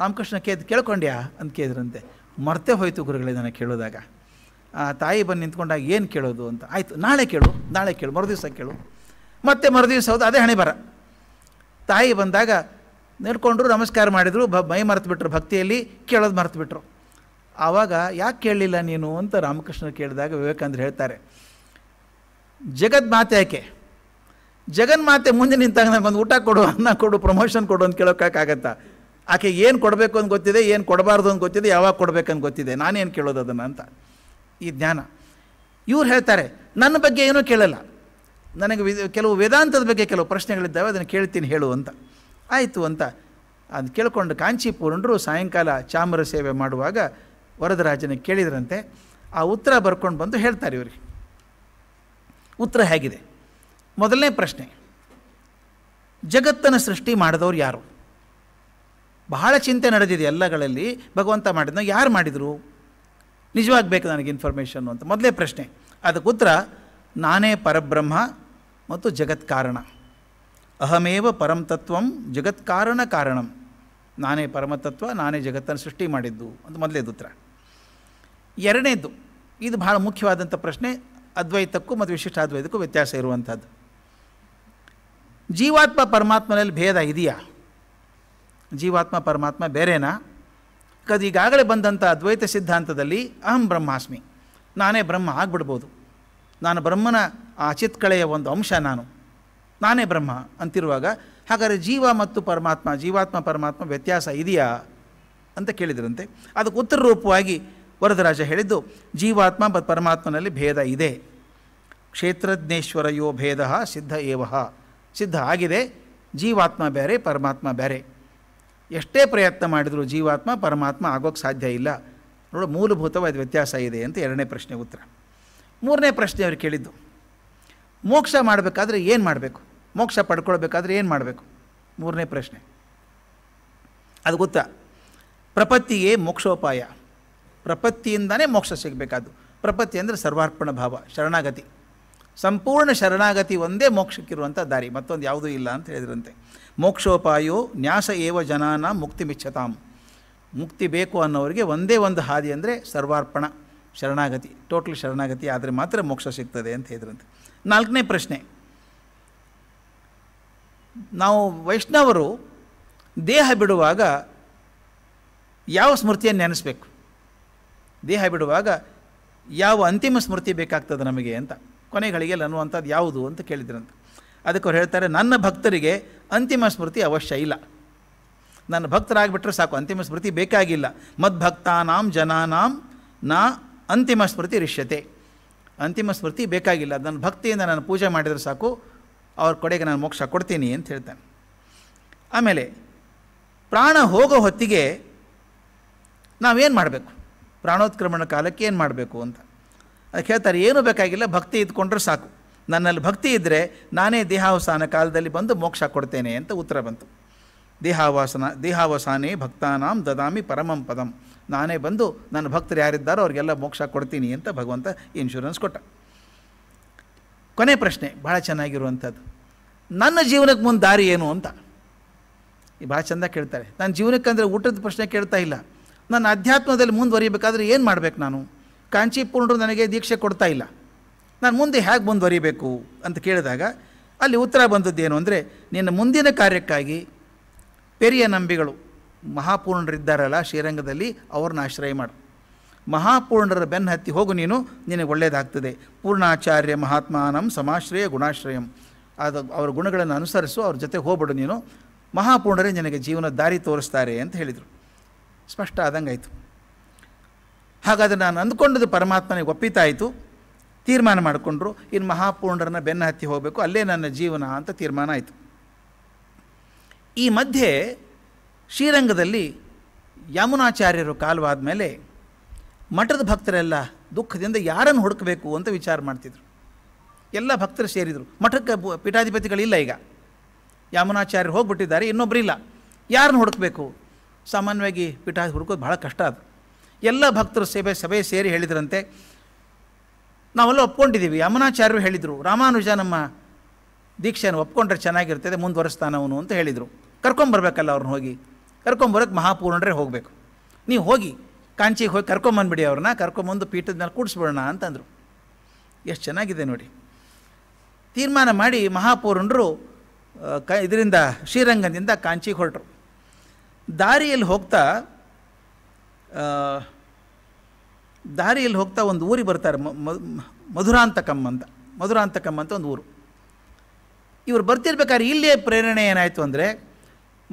ರಾಮಕೃಷ್ಣ ಕೇದ್ ಕೇಳ್ಕೊಂಡ್ಯಾ ಅಂತ ಕೇಳಿದ್ರಂತೆ ಮರ್ತೆ ಹೋಯ್ತು ಗುರುಗಳೇ ನಾನು ಕೇಳೋದಾಗ ಆ ತಾಯಿ ಬಂದು ನಿಂತ್ಕೊಂಡಾಗ ಏನು ಕೇಳೋದು ಅಂತ ಆಯಿತು ನಾಳೆ ಕೇಳು ನಾಳೆ ಕೇಳು ದಿವಸ ಕೇಳು ಮತ್ತೆ ದಿವಸ ಹೌದು ಅದೇ ಹಣೆ ಬರ ತಾಯಿ ಬಂದಾಗ ನೆಡ್ಕೊಂಡ್ರು ನಮಸ್ಕಾರ ಮಾಡಿದರು ಬ ಮೈ ಮರೆತು ಬಿಟ್ಟರು ಭಕ್ತಿಯಲ್ಲಿ ಕೇಳೋದು ಮರೆತು ಬಿಟ್ಟರು ಆವಾಗ ಯಾಕೆ ಕೇಳಲಿಲ್ಲ ನೀನು ಅಂತ ರಾಮಕೃಷ್ಣ ಕೇಳಿದಾಗ ವಿವೇಕಾನಂದರು ಹೇಳ್ತಾರೆ ಮಾತೆ ಯಾಕೆ ಮಾತೆ ಮುಂದೆ ನಿಂತಾಗ ಒಂದು ಊಟ ಕೊಡು ಅನ್ನ ಕೊಡು ಪ್ರಮೋಷನ್ ಕೊಡು ಅಂತ ಕೇಳೋಕ್ಕಾಗತ್ತಾ ಆಕೆ ಏನು ಕೊಡಬೇಕು ಅಂತ ಗೊತ್ತಿದೆ ಏನು ಕೊಡಬಾರ್ದು ಅಂತ ಗೊತ್ತಿದೆ ಯಾವಾಗ ಕೊಡಬೇಕಂತ ಗೊತ್ತಿದೆ ನಾನೇನು ಕೇಳೋದು ಅದನ್ನು ಅಂತ ಈ ಜ್ಞಾನ ಇವ್ರು ಹೇಳ್ತಾರೆ ನನ್ನ ಬಗ್ಗೆ ಏನೂ ಕೇಳಲ್ಲ ನನಗೆ ಕೆಲವು ವೇದಾಂತದ ಬಗ್ಗೆ ಕೆಲವು ಪ್ರಶ್ನೆಗಳಿದ್ದಾವೆ ಅದನ್ನು ಕೇಳ್ತೀನಿ ಹೇಳು ಅಂತ ಆಯಿತು ಅಂತ ಅದು ಕೇಳಿಕೊಂಡು ಕಾಂಚೀಪುರಂಡರು ಸಾಯಂಕಾಲ ಚಾಮರ ಸೇವೆ ಮಾಡುವಾಗ ವರದರಾಜನ ಕೇಳಿದ್ರಂತೆ ಆ ಉತ್ತರ ಬರ್ಕೊಂಡು ಬಂದು ಹೇಳ್ತಾರೆ ಇವರಿಗೆ ಉತ್ತರ ಹೇಗಿದೆ ಮೊದಲನೇ ಪ್ರಶ್ನೆ ಜಗತ್ತನ್ನು ಸೃಷ್ಟಿ ಮಾಡಿದವರು ಯಾರು ಬಹಳ ಚಿಂತೆ ನಡೆದಿದೆ ಎಲ್ಲಗಳಲ್ಲಿ ಭಗವಂತ ಮಾಡಿದ್ನ ಯಾರು ಮಾಡಿದರು ನಿಜವಾಗಿ ಬೇಕು ನನಗೆ ಇನ್ಫಾರ್ಮೇಷನ್ನು ಅಂತ ಮೊದಲೇ ಪ್ರಶ್ನೆ ಅದಕ್ಕೆ ಉತ್ತರ ನಾನೇ ಪರಬ್ರಹ್ಮ ಮತ್ತು ಜಗತ್ಕಾರಣ ಅಹಮೇವ ಪರಮತತ್ವಂ ಜಗತ್ಕಾರಣ ಕಾರಣಂ ನಾನೇ ಪರಮತತ್ವ ನಾನೇ ಜಗತ್ತನ್ನು ಸೃಷ್ಟಿ ಮಾಡಿದ್ದು ಅಂತ ಮೊದಲೇದು ಉತ್ತರ ಎರಡನೇದು ಇದು ಬಹಳ ಮುಖ್ಯವಾದಂಥ ಪ್ರಶ್ನೆ ಅದ್ವೈತಕ್ಕೂ ಮತ್ತು ವಿಶಿಷ್ಟ ಅದ್ವೈತಕ್ಕೂ ವ್ಯತ್ಯಾಸ ಇರುವಂಥದ್ದು ಜೀವಾತ್ಮ ಪರಮಾತ್ಮನಲ್ಲಿ ಭೇದ ಇದೆಯಾ ಜೀವಾತ್ಮ ಪರಮಾತ್ಮ ಬೇರೆನಾ ಅದು ಈಗಾಗಲೇ ಬಂದಂಥ ಅದ್ವೈತ ಸಿದ್ಧಾಂತದಲ್ಲಿ ಅಹಂ ಬ್ರಹ್ಮಾಸ್ಮಿ ನಾನೇ ಬ್ರಹ್ಮ ಆಗ್ಬಿಡ್ಬೋದು ನಾನು ಬ್ರಹ್ಮನ ಆ ಚಿತ್ಕಳೆಯ ಒಂದು ಅಂಶ ನಾನು ನಾನೇ ಬ್ರಹ್ಮ ಅಂತಿರುವಾಗ ಹಾಗಾದರೆ ಜೀವ ಮತ್ತು ಪರಮಾತ್ಮ ಜೀವಾತ್ಮ ಪರಮಾತ್ಮ ವ್ಯತ್ಯಾಸ ಇದೆಯಾ ಅಂತ ಕೇಳಿದ್ರಂತೆ ಅದಕ್ಕೆ ಉತ್ತರ ರೂಪವಾಗಿ ವರದರಾಜ ಹೇಳಿದ್ದು ಜೀವಾತ್ಮ ಮತ್ತು ಪರಮಾತ್ಮನಲ್ಲಿ ಭೇದ ಇದೆ ಕ್ಷೇತ್ರಜ್ಞೇಶ್ವರಯೋ ಭೇದ ಸಿದ್ಧ ಏವಹ ಸಿದ್ಧ ಆಗಿದೆ ಜೀವಾತ್ಮ ಬೇರೆ ಪರಮಾತ್ಮ ಬೇರೆ ಎಷ್ಟೇ ಪ್ರಯತ್ನ ಮಾಡಿದರೂ ಜೀವಾತ್ಮ ಪರಮಾತ್ಮ ಆಗೋಕ್ಕೆ ಸಾಧ್ಯ ಇಲ್ಲ ನೋಡು ಮೂಲಭೂತವಾದ ವ್ಯತ್ಯಾಸ ಇದೆ ಅಂತ ಎರಡನೇ ಪ್ರಶ್ನೆ ಉತ್ತರ ಮೂರನೇ ಪ್ರಶ್ನೆ ಅವ್ರು ಕೇಳಿದ್ದು ಮೋಕ್ಷ ಮಾಡಬೇಕಾದ್ರೆ ಏನು ಮಾಡಬೇಕು ಮೋಕ್ಷ ಪಡ್ಕೊಳ್ಬೇಕಾದ್ರೆ ಏನು ಮಾಡಬೇಕು ಮೂರನೇ ಪ್ರಶ್ನೆ ಅದು ಗೊತ್ತಾ ಪ್ರಪತ್ತಿಯೇ ಮೋಕ್ಷೋಪಾಯ ಪ್ರಪತ್ತಿಯಿಂದನೇ ಮೋಕ್ಷ ಸಿಗಬೇಕಾದ್ದು ಪ್ರಪತ್ತಿ ಅಂದರೆ ಸರ್ವಾರ್ಪಣ ಭಾವ ಶರಣಾಗತಿ ಸಂಪೂರ್ಣ ಶರಣಾಗತಿ ಒಂದೇ ಮೋಕ್ಷಕ್ಕಿರುವಂಥ ದಾರಿ ಮತ್ತೊಂದು ಯಾವುದೂ ಇಲ್ಲ ಅಂತ ಹೇಳಿದ್ರಂತೆ ಮೋಕ್ಷೋಪಾಯೋ ನ್ಯಾಸ ಏವ ಜನಾನ ಮುಕ್ತಿ ಮಿಚ್ಚತಾಂ ಮುಕ್ತಿ ಬೇಕು ಅನ್ನೋರಿಗೆ ಒಂದೇ ಒಂದು ಹಾದಿ ಅಂದರೆ ಸರ್ವಾರ್ಪಣ ಶರಣಾಗತಿ ಟೋಟಲ್ ಶರಣಾಗತಿ ಆದರೆ ಮಾತ್ರ ಮೋಕ್ಷ ಸಿಗ್ತದೆ ಅಂತ ಹೇಳಿದ್ರಂತೆ ನಾಲ್ಕನೇ ಪ್ರಶ್ನೆ ನಾವು ವೈಷ್ಣವರು ದೇಹ ಬಿಡುವಾಗ ಯಾವ ಸ್ಮೃತಿಯನ್ನು ನೆನೆಸ್ಬೇಕು ದೇಹ ಬಿಡುವಾಗ ಯಾವ ಅಂತಿಮ ಸ್ಮೃತಿ ಬೇಕಾಗ್ತದೆ ನಮಗೆ ಅಂತ ಕೊನೆಗಳಿಗೆಲ್ಲ ಅನ್ನುವಂಥದ್ದು ಯಾವುದು ಅಂತ ಕೇಳಿದ್ರಂತ ಅದಕ್ಕೆ ಅವ್ರು ಹೇಳ್ತಾರೆ ನನ್ನ ಭಕ್ತರಿಗೆ ಅಂತಿಮ ಸ್ಮೃತಿ ಅವಶ್ಯ ಇಲ್ಲ ನನ್ನ ಭಕ್ತರಾಗಿಬಿಟ್ರೆ ಸಾಕು ಅಂತಿಮ ಸ್ಮೃತಿ ಬೇಕಾಗಿಲ್ಲ ಮದ್ಭಕ್ತಾನಾಂ ಜನಾನಾಂ ನಾ ಅಂತಿಮ ಸ್ಮೃತಿ ರಿಷ್ಯತೆ ಅಂತಿಮ ಸ್ಮೃತಿ ಬೇಕಾಗಿಲ್ಲ ನನ್ನ ಭಕ್ತಿಯಿಂದ ನಾನು ಪೂಜೆ ಮಾಡಿದರೆ ಸಾಕು ಅವ್ರ ಕೊಡೆಗೆ ನಾನು ಮೋಕ್ಷ ಕೊಡ್ತೀನಿ ಅಂತ ಹೇಳ್ತಾನೆ ಆಮೇಲೆ ಪ್ರಾಣ ಹೋಗೋ ಹೊತ್ತಿಗೆ ನಾವೇನು ಮಾಡಬೇಕು ಪ್ರಾಣೋತ್ಕ್ರಮಣ ಕಾಲಕ್ಕೆ ಏನು ಮಾಡಬೇಕು ಅಂತ ಕೇಳ್ತಾರೆ ಏನೂ ಬೇಕಾಗಿಲ್ಲ ಭಕ್ತಿ ಇದ್ಕೊಂಡ್ರೆ ಸಾಕು ನನ್ನಲ್ಲಿ ಭಕ್ತಿ ಇದ್ದರೆ ನಾನೇ ದೇಹಾವಸಾನ ಕಾಲದಲ್ಲಿ ಬಂದು ಮೋಕ್ಷ ಕೊಡ್ತೇನೆ ಅಂತ ಉತ್ತರ ಬಂತು ದೇಹಾವಾಸನ ದೇಹಾವಸಾನೇ ಭಕ್ತಾನಾಂ ದದಾಮಿ ಪರಮಂ ಪದಂ ನಾನೇ ಬಂದು ನನ್ನ ಭಕ್ತರು ಯಾರಿದ್ದಾರೋ ಅವ್ರಿಗೆಲ್ಲ ಮೋಕ್ಷ ಕೊಡ್ತೀನಿ ಅಂತ ಭಗವಂತ ಇನ್ಶೂರೆನ್ಸ್ ಕೊಟ್ಟ ಕೊನೆ ಪ್ರಶ್ನೆ ಭಾಳ ಚೆನ್ನಾಗಿರುವಂಥದ್ದು ನನ್ನ ಜೀವನಕ್ಕೆ ಮುಂದೆ ದಾರಿ ಏನು ಅಂತ ಈ ಭಾಳ ಚೆಂದ ಕೇಳ್ತಾರೆ ನನ್ನ ಜೀವನಕ್ಕೆ ಅಂದರೆ ಊಟದ ಪ್ರಶ್ನೆ ಕೇಳ್ತಾ ಇಲ್ಲ ನನ್ನ ಅಧ್ಯಾತ್ಮದಲ್ಲಿ ಮುಂದುವರಿಬೇಕಾದ್ರೆ ಏನು ಮಾಡಬೇಕು ನಾನು ಕಾಂಚೀಪೂರ್ಣರು ನನಗೆ ದೀಕ್ಷೆ ಕೊಡ್ತಾ ಇಲ್ಲ ನಾನು ಮುಂದೆ ಹೇಗೆ ಮುಂದುವರಿಬೇಕು ಅಂತ ಕೇಳಿದಾಗ ಅಲ್ಲಿ ಉತ್ತರ ಬಂದದ್ದೇನು ಅಂದರೆ ನಿನ್ನ ಮುಂದಿನ ಕಾರ್ಯಕ್ಕಾಗಿ ಪೆರಿಯ ನಂಬಿಗಳು ಮಹಾಪೂರ್ಣರಿದ್ದಾರಲ್ಲ ಶ್ರೀರಂಗದಲ್ಲಿ ಅವ್ರನ್ನ ಆಶ್ರಯ ಮಾಡು ಮಹಾಪೂರ್ಣರ ಬೆನ್ನು ಹತ್ತಿ ಹೋಗು ನೀನು ನಿನಗೆ ಒಳ್ಳೆಯದಾಗ್ತದೆ ಪೂರ್ಣಾಚಾರ್ಯ ಮಹಾತ್ಮಾನಂ ಸಮಾಶ್ರಯ ಗುಣಾಶ್ರಯಂ ಅದು ಅವರ ಗುಣಗಳನ್ನು ಅನುಸರಿಸು ಅವ್ರ ಜೊತೆ ಹೋಗ್ಬಿಡು ನೀನು ಮಹಾಪೂರ್ಣರೇ ನಿನಗೆ ಜೀವನ ದಾರಿ ತೋರಿಸ್ತಾರೆ ಅಂತ ಹೇಳಿದರು ಸ್ಪಷ್ಟ ಆದಂಗಾಯಿತು ಹಾಗಾದರೆ ನಾನು ಅಂದ್ಕೊಂಡದ್ದು ಪರಮಾತ್ಮನಿಗೆ ಒಪ್ಪಿತಾಯಿತು ತೀರ್ಮಾನ ಮಾಡಿಕೊಂಡ್ರು ಇನ್ನು ಮಹಾಪೂರ್ಣರನ್ನ ಬೆನ್ನ ಹತ್ತಿ ಹೋಗಬೇಕು ಅಲ್ಲೇ ನನ್ನ ಜೀವನ ಅಂತ ತೀರ್ಮಾನ ಆಯಿತು ಈ ಮಧ್ಯೆ ಶ್ರೀರಂಗದಲ್ಲಿ ಯಮುನಾಚಾರ್ಯರು ಕಾಲವಾದ ಮೇಲೆ ಮಠದ ಭಕ್ತರೆಲ್ಲ ದುಃಖದಿಂದ ಯಾರನ್ನು ಹುಡುಕಬೇಕು ಅಂತ ವಿಚಾರ ಮಾಡ್ತಿದ್ರು ಎಲ್ಲ ಭಕ್ತರು ಸೇರಿದರು ಮಠಕ್ಕೆ ಪೀಠಾಧಿಪತಿಗಳಿಲ್ಲ ಈಗ ಯಮುನಾಚಾರ್ಯರು ಹೋಗ್ಬಿಟ್ಟಿದ್ದಾರೆ ಇನ್ನೊಬ್ಬರಿಲ್ಲ ಯಾರನ್ನು ಹುಡುಕಬೇಕು ಸಾಮಾನ್ಯವಾಗಿ ಪೀಠಾ ಹುಡುಕೋದು ಭಾಳ ಕಷ್ಟ ಅದು ಎಲ್ಲ ಭಕ್ತರು ಸೇವೆ ಸಭೆ ಸೇರಿ ಹೇಳಿದ್ರಂತೆ ನಾವೆಲ್ಲ ಒಪ್ಕೊಂಡಿದ್ದೀವಿ ಯಮುನಾಚಾರ್ಯರು ಹೇಳಿದರು ರಾಮಾನುಜ ನಮ್ಮ ದೀಕ್ಷೆಯನ್ನು ಒಪ್ಕೊಂಡ್ರೆ ಚೆನ್ನಾಗಿರ್ತದೆ ಮುಂದುವರೆಸ್ತಾನ ಅವನು ಅಂತ ಹೇಳಿದರು ಕರ್ಕೊಂಬರ್ಬೇಕಲ್ಲ ಅವ್ರನ್ನ ಹೋಗಿ ಕರ್ಕೊಂಬರೋಕೆ ಮಹಾಪೂರ್ಣರೇ ಹೋಗಬೇಕು ನೀವು ಹೋಗಿ ಕಾಂಚಿಗೆ ಹೋಗಿ ಕರ್ಕೊಂಬಂದ್ಬಿಡಿ ಅವ್ರನ್ನ ಕರ್ಕೊಂಬಂದು ಪೀಠದ ಮೇಲೆ ಕೂಡಿಸ್ಬಿಡೋಣ ಅಂತಂದರು ಎಷ್ಟು ಚೆನ್ನಾಗಿದೆ ನೋಡಿ ತೀರ್ಮಾನ ಮಾಡಿ ಮಹಾಪೂರ್ಣರು ಕ ಇದರಿಂದ ಶ್ರೀರಂಗದಿಂದ ಕಾಂಚಿಗೆ ಹೊರಟರು ದಾರಿಯಲ್ಲಿ ಹೋಗ್ತಾ ದಾರಿಯಲ್ಲಿ ಹೋಗ್ತಾ ಒಂದು ಊರಿಗೆ ಬರ್ತಾರೆ ಮಧುರಾಂತಕಂ ಅಂತ ಮಧುರಾಂತಕಂ ಅಂತ ಒಂದು ಊರು ಇವರು ಬರ್ತಿರ್ಬೇಕಾದ್ರೆ ಇಲ್ಲೇ ಪ್ರೇರಣೆ ಏನಾಯಿತು ಅಂದರೆ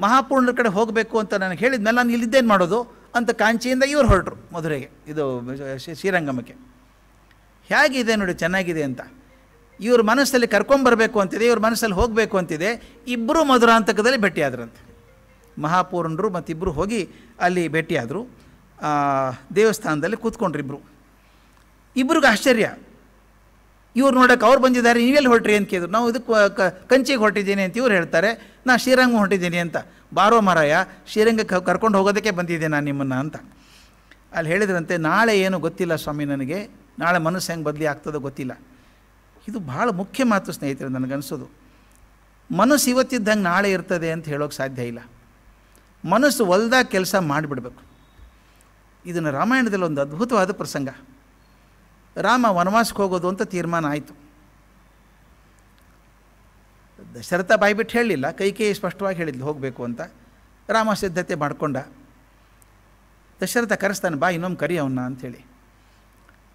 ಮಹಾಪೂರ್ಣರ ಕಡೆ ಹೋಗಬೇಕು ಅಂತ ನನಗೆ ಹೇಳಿದ್ಮೇಲೆ ಮೇಲೆ ನಾನು ಇಲ್ಲಿದ್ದೇನು ಮಾಡೋದು ಅಂತ ಕಾಂಚಿಯಿಂದ ಇವರು ಹೊರಟರು ಮಧುರೆಗೆ ಇದು ಶ್ರೀರಂಗಮಕ್ಕೆ ಹೇಗಿದೆ ನೋಡಿ ಚೆನ್ನಾಗಿದೆ ಅಂತ ಇವ್ರ ಮನಸ್ಸಲ್ಲಿ ಕರ್ಕೊಂಬರಬೇಕು ಅಂತಿದೆ ಇವ್ರ ಮನಸ್ಸಲ್ಲಿ ಹೋಗಬೇಕು ಅಂತಿದೆ ಇಬ್ಬರು ಮಧುರಾಂತಕದಲ್ಲಿ ಭೇಟಿಯಾದ್ರಂತೆ ಮಹಾಪೂರ್ಣರು ಮತ್ತಿಬ್ಬರು ಹೋಗಿ ಅಲ್ಲಿ ಭೇಟಿಯಾದರು ದೇವಸ್ಥಾನದಲ್ಲಿ ಕೂತ್ಕೊಂಡ್ರಿಬ್ರು ಇಬ್ಬರಿಗೂ ಆಶ್ಚರ್ಯ ಇವ್ರು ನೋಡೋಕೆ ಅವ್ರು ಬಂದಿದ್ದಾರೆ ನೀವೆಲ್ಲಿ ಹೊರಟ್ರಿ ಅಂತ ಕೇಳಿದ್ರು ನಾವು ಇದಕ್ಕೆ ಕಂಚಿಗೆ ಹೊರಟಿದ್ದೀನಿ ಅಂತ ಇವ್ರು ಹೇಳ್ತಾರೆ ನಾ ಶ್ರೀರಂಗ ಹೊರಟಿದ್ದೀನಿ ಅಂತ ಬಾರೋ ಮರಾಯ ಶ್ರೀರಂಗಕ್ಕೆ ಕರ್ಕೊಂಡು ಹೋಗೋದಕ್ಕೆ ಬಂದಿದ್ದೆ ನಾನು ನಿಮ್ಮನ್ನು ಅಂತ ಅಲ್ಲಿ ಹೇಳಿದ್ರಂತೆ ನಾಳೆ ಏನು ಗೊತ್ತಿಲ್ಲ ಸ್ವಾಮಿ ನನಗೆ ನಾಳೆ ಮನಸ್ಸು ಹೆಂಗೆ ಬದಲಿ ಆಗ್ತದೋ ಗೊತ್ತಿಲ್ಲ ಇದು ಭಾಳ ಮುಖ್ಯ ಮಾತು ಸ್ನೇಹಿತರೆ ನನಗನ್ಸೋದು ಮನಸ್ಸು ಇವತ್ತಿದ್ದಂಗೆ ನಾಳೆ ಇರ್ತದೆ ಅಂತ ಹೇಳೋಕ್ಕೆ ಸಾಧ್ಯ ಇಲ್ಲ ಮನಸ್ಸು ಹೊಲ್ದಾಗ ಕೆಲಸ ಮಾಡಿಬಿಡ್ಬೇಕು ಇದನ್ನು ರಾಮಾಯಣದಲ್ಲಿ ಒಂದು ಅದ್ಭುತವಾದ ಪ್ರಸಂಗ ರಾಮ ವನವಾಸಕ್ಕೆ ಹೋಗೋದು ಅಂತ ತೀರ್ಮಾನ ಆಯಿತು ದಶರಥ ಬಾಯ್ಬಿಟ್ಟು ಹೇಳಲಿಲ್ಲ ಕೈಕೇಯಿ ಸ್ಪಷ್ಟವಾಗಿ ಹೇಳಿದ್ಲು ಹೋಗಬೇಕು ಅಂತ ರಾಮ ಸಿದ್ಧತೆ ಮಾಡಿಕೊಂಡ ದಶರಥ ಕರೆಸ್ತಾನೆ ಬಾ ಇನ್ನೊಮ್ಮೆ ಕರಿ ಅವನ್ನ ಅಂಥೇಳಿ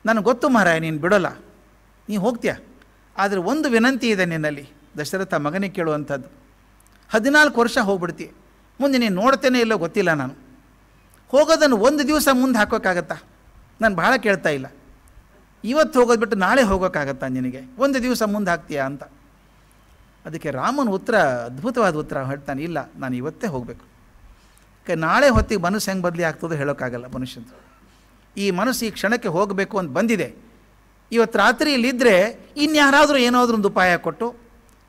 ನನಗೆ ಗೊತ್ತು ಮಹಾರಾಯ ನೀನು ಬಿಡೋಲ್ಲ ನೀ ಹೋಗ್ತೀಯ ಆದರೆ ಒಂದು ವಿನಂತಿ ಇದೆ ನಿನ್ನಲ್ಲಿ ದಶರಥ ಮಗನೇ ಕೇಳುವಂಥದ್ದು ಹದಿನಾಲ್ಕು ವರ್ಷ ಹೋಗ್ಬಿಡ್ತಿ ಮುಂದೆ ನೀನು ನೋಡ್ತೇನೆ ಇಲ್ಲೋ ಗೊತ್ತಿಲ್ಲ ನಾನು ಹೋಗೋದನ್ನು ಒಂದು ದಿವಸ ಮುಂದೆ ಹಾಕೋಕ್ಕಾಗತ್ತಾ ನಾನು ಭಾಳ ಕೇಳ್ತಾ ಇಲ್ಲ ಇವತ್ತು ಹೋಗೋದು ಬಿಟ್ಟು ನಾಳೆ ಹೋಗೋಕ್ಕಾಗತ್ತಾ ನಿನಗೆ ಒಂದು ದಿವಸ ಮುಂದೆ ಹಾಕ್ತೀಯಾ ಅಂತ ಅದಕ್ಕೆ ರಾಮನ ಉತ್ತರ ಅದ್ಭುತವಾದ ಉತ್ತರ ಹೇಳ್ತಾನೆ ಇಲ್ಲ ನಾನು ಇವತ್ತೇ ಹೋಗಬೇಕು ನಾಳೆ ಹೊತ್ತಿಗೆ ಮನಸ್ಸು ಹೆಂಗೆ ಬದಲಿ ಆಗ್ತದೋ ಹೇಳೋಕ್ಕಾಗಲ್ಲ ಮನುಷ್ಯಂದು ಈ ಮನಸ್ಸು ಈ ಕ್ಷಣಕ್ಕೆ ಹೋಗಬೇಕು ಅಂತ ಬಂದಿದೆ ಇವತ್ತು ರಾತ್ರಿ ಇಲ್ಲಿದ್ದರೆ ಇನ್ಯಾರಾದರೂ ಏನಾದರೂ ಒಂದು ಉಪಾಯ ಕೊಟ್ಟು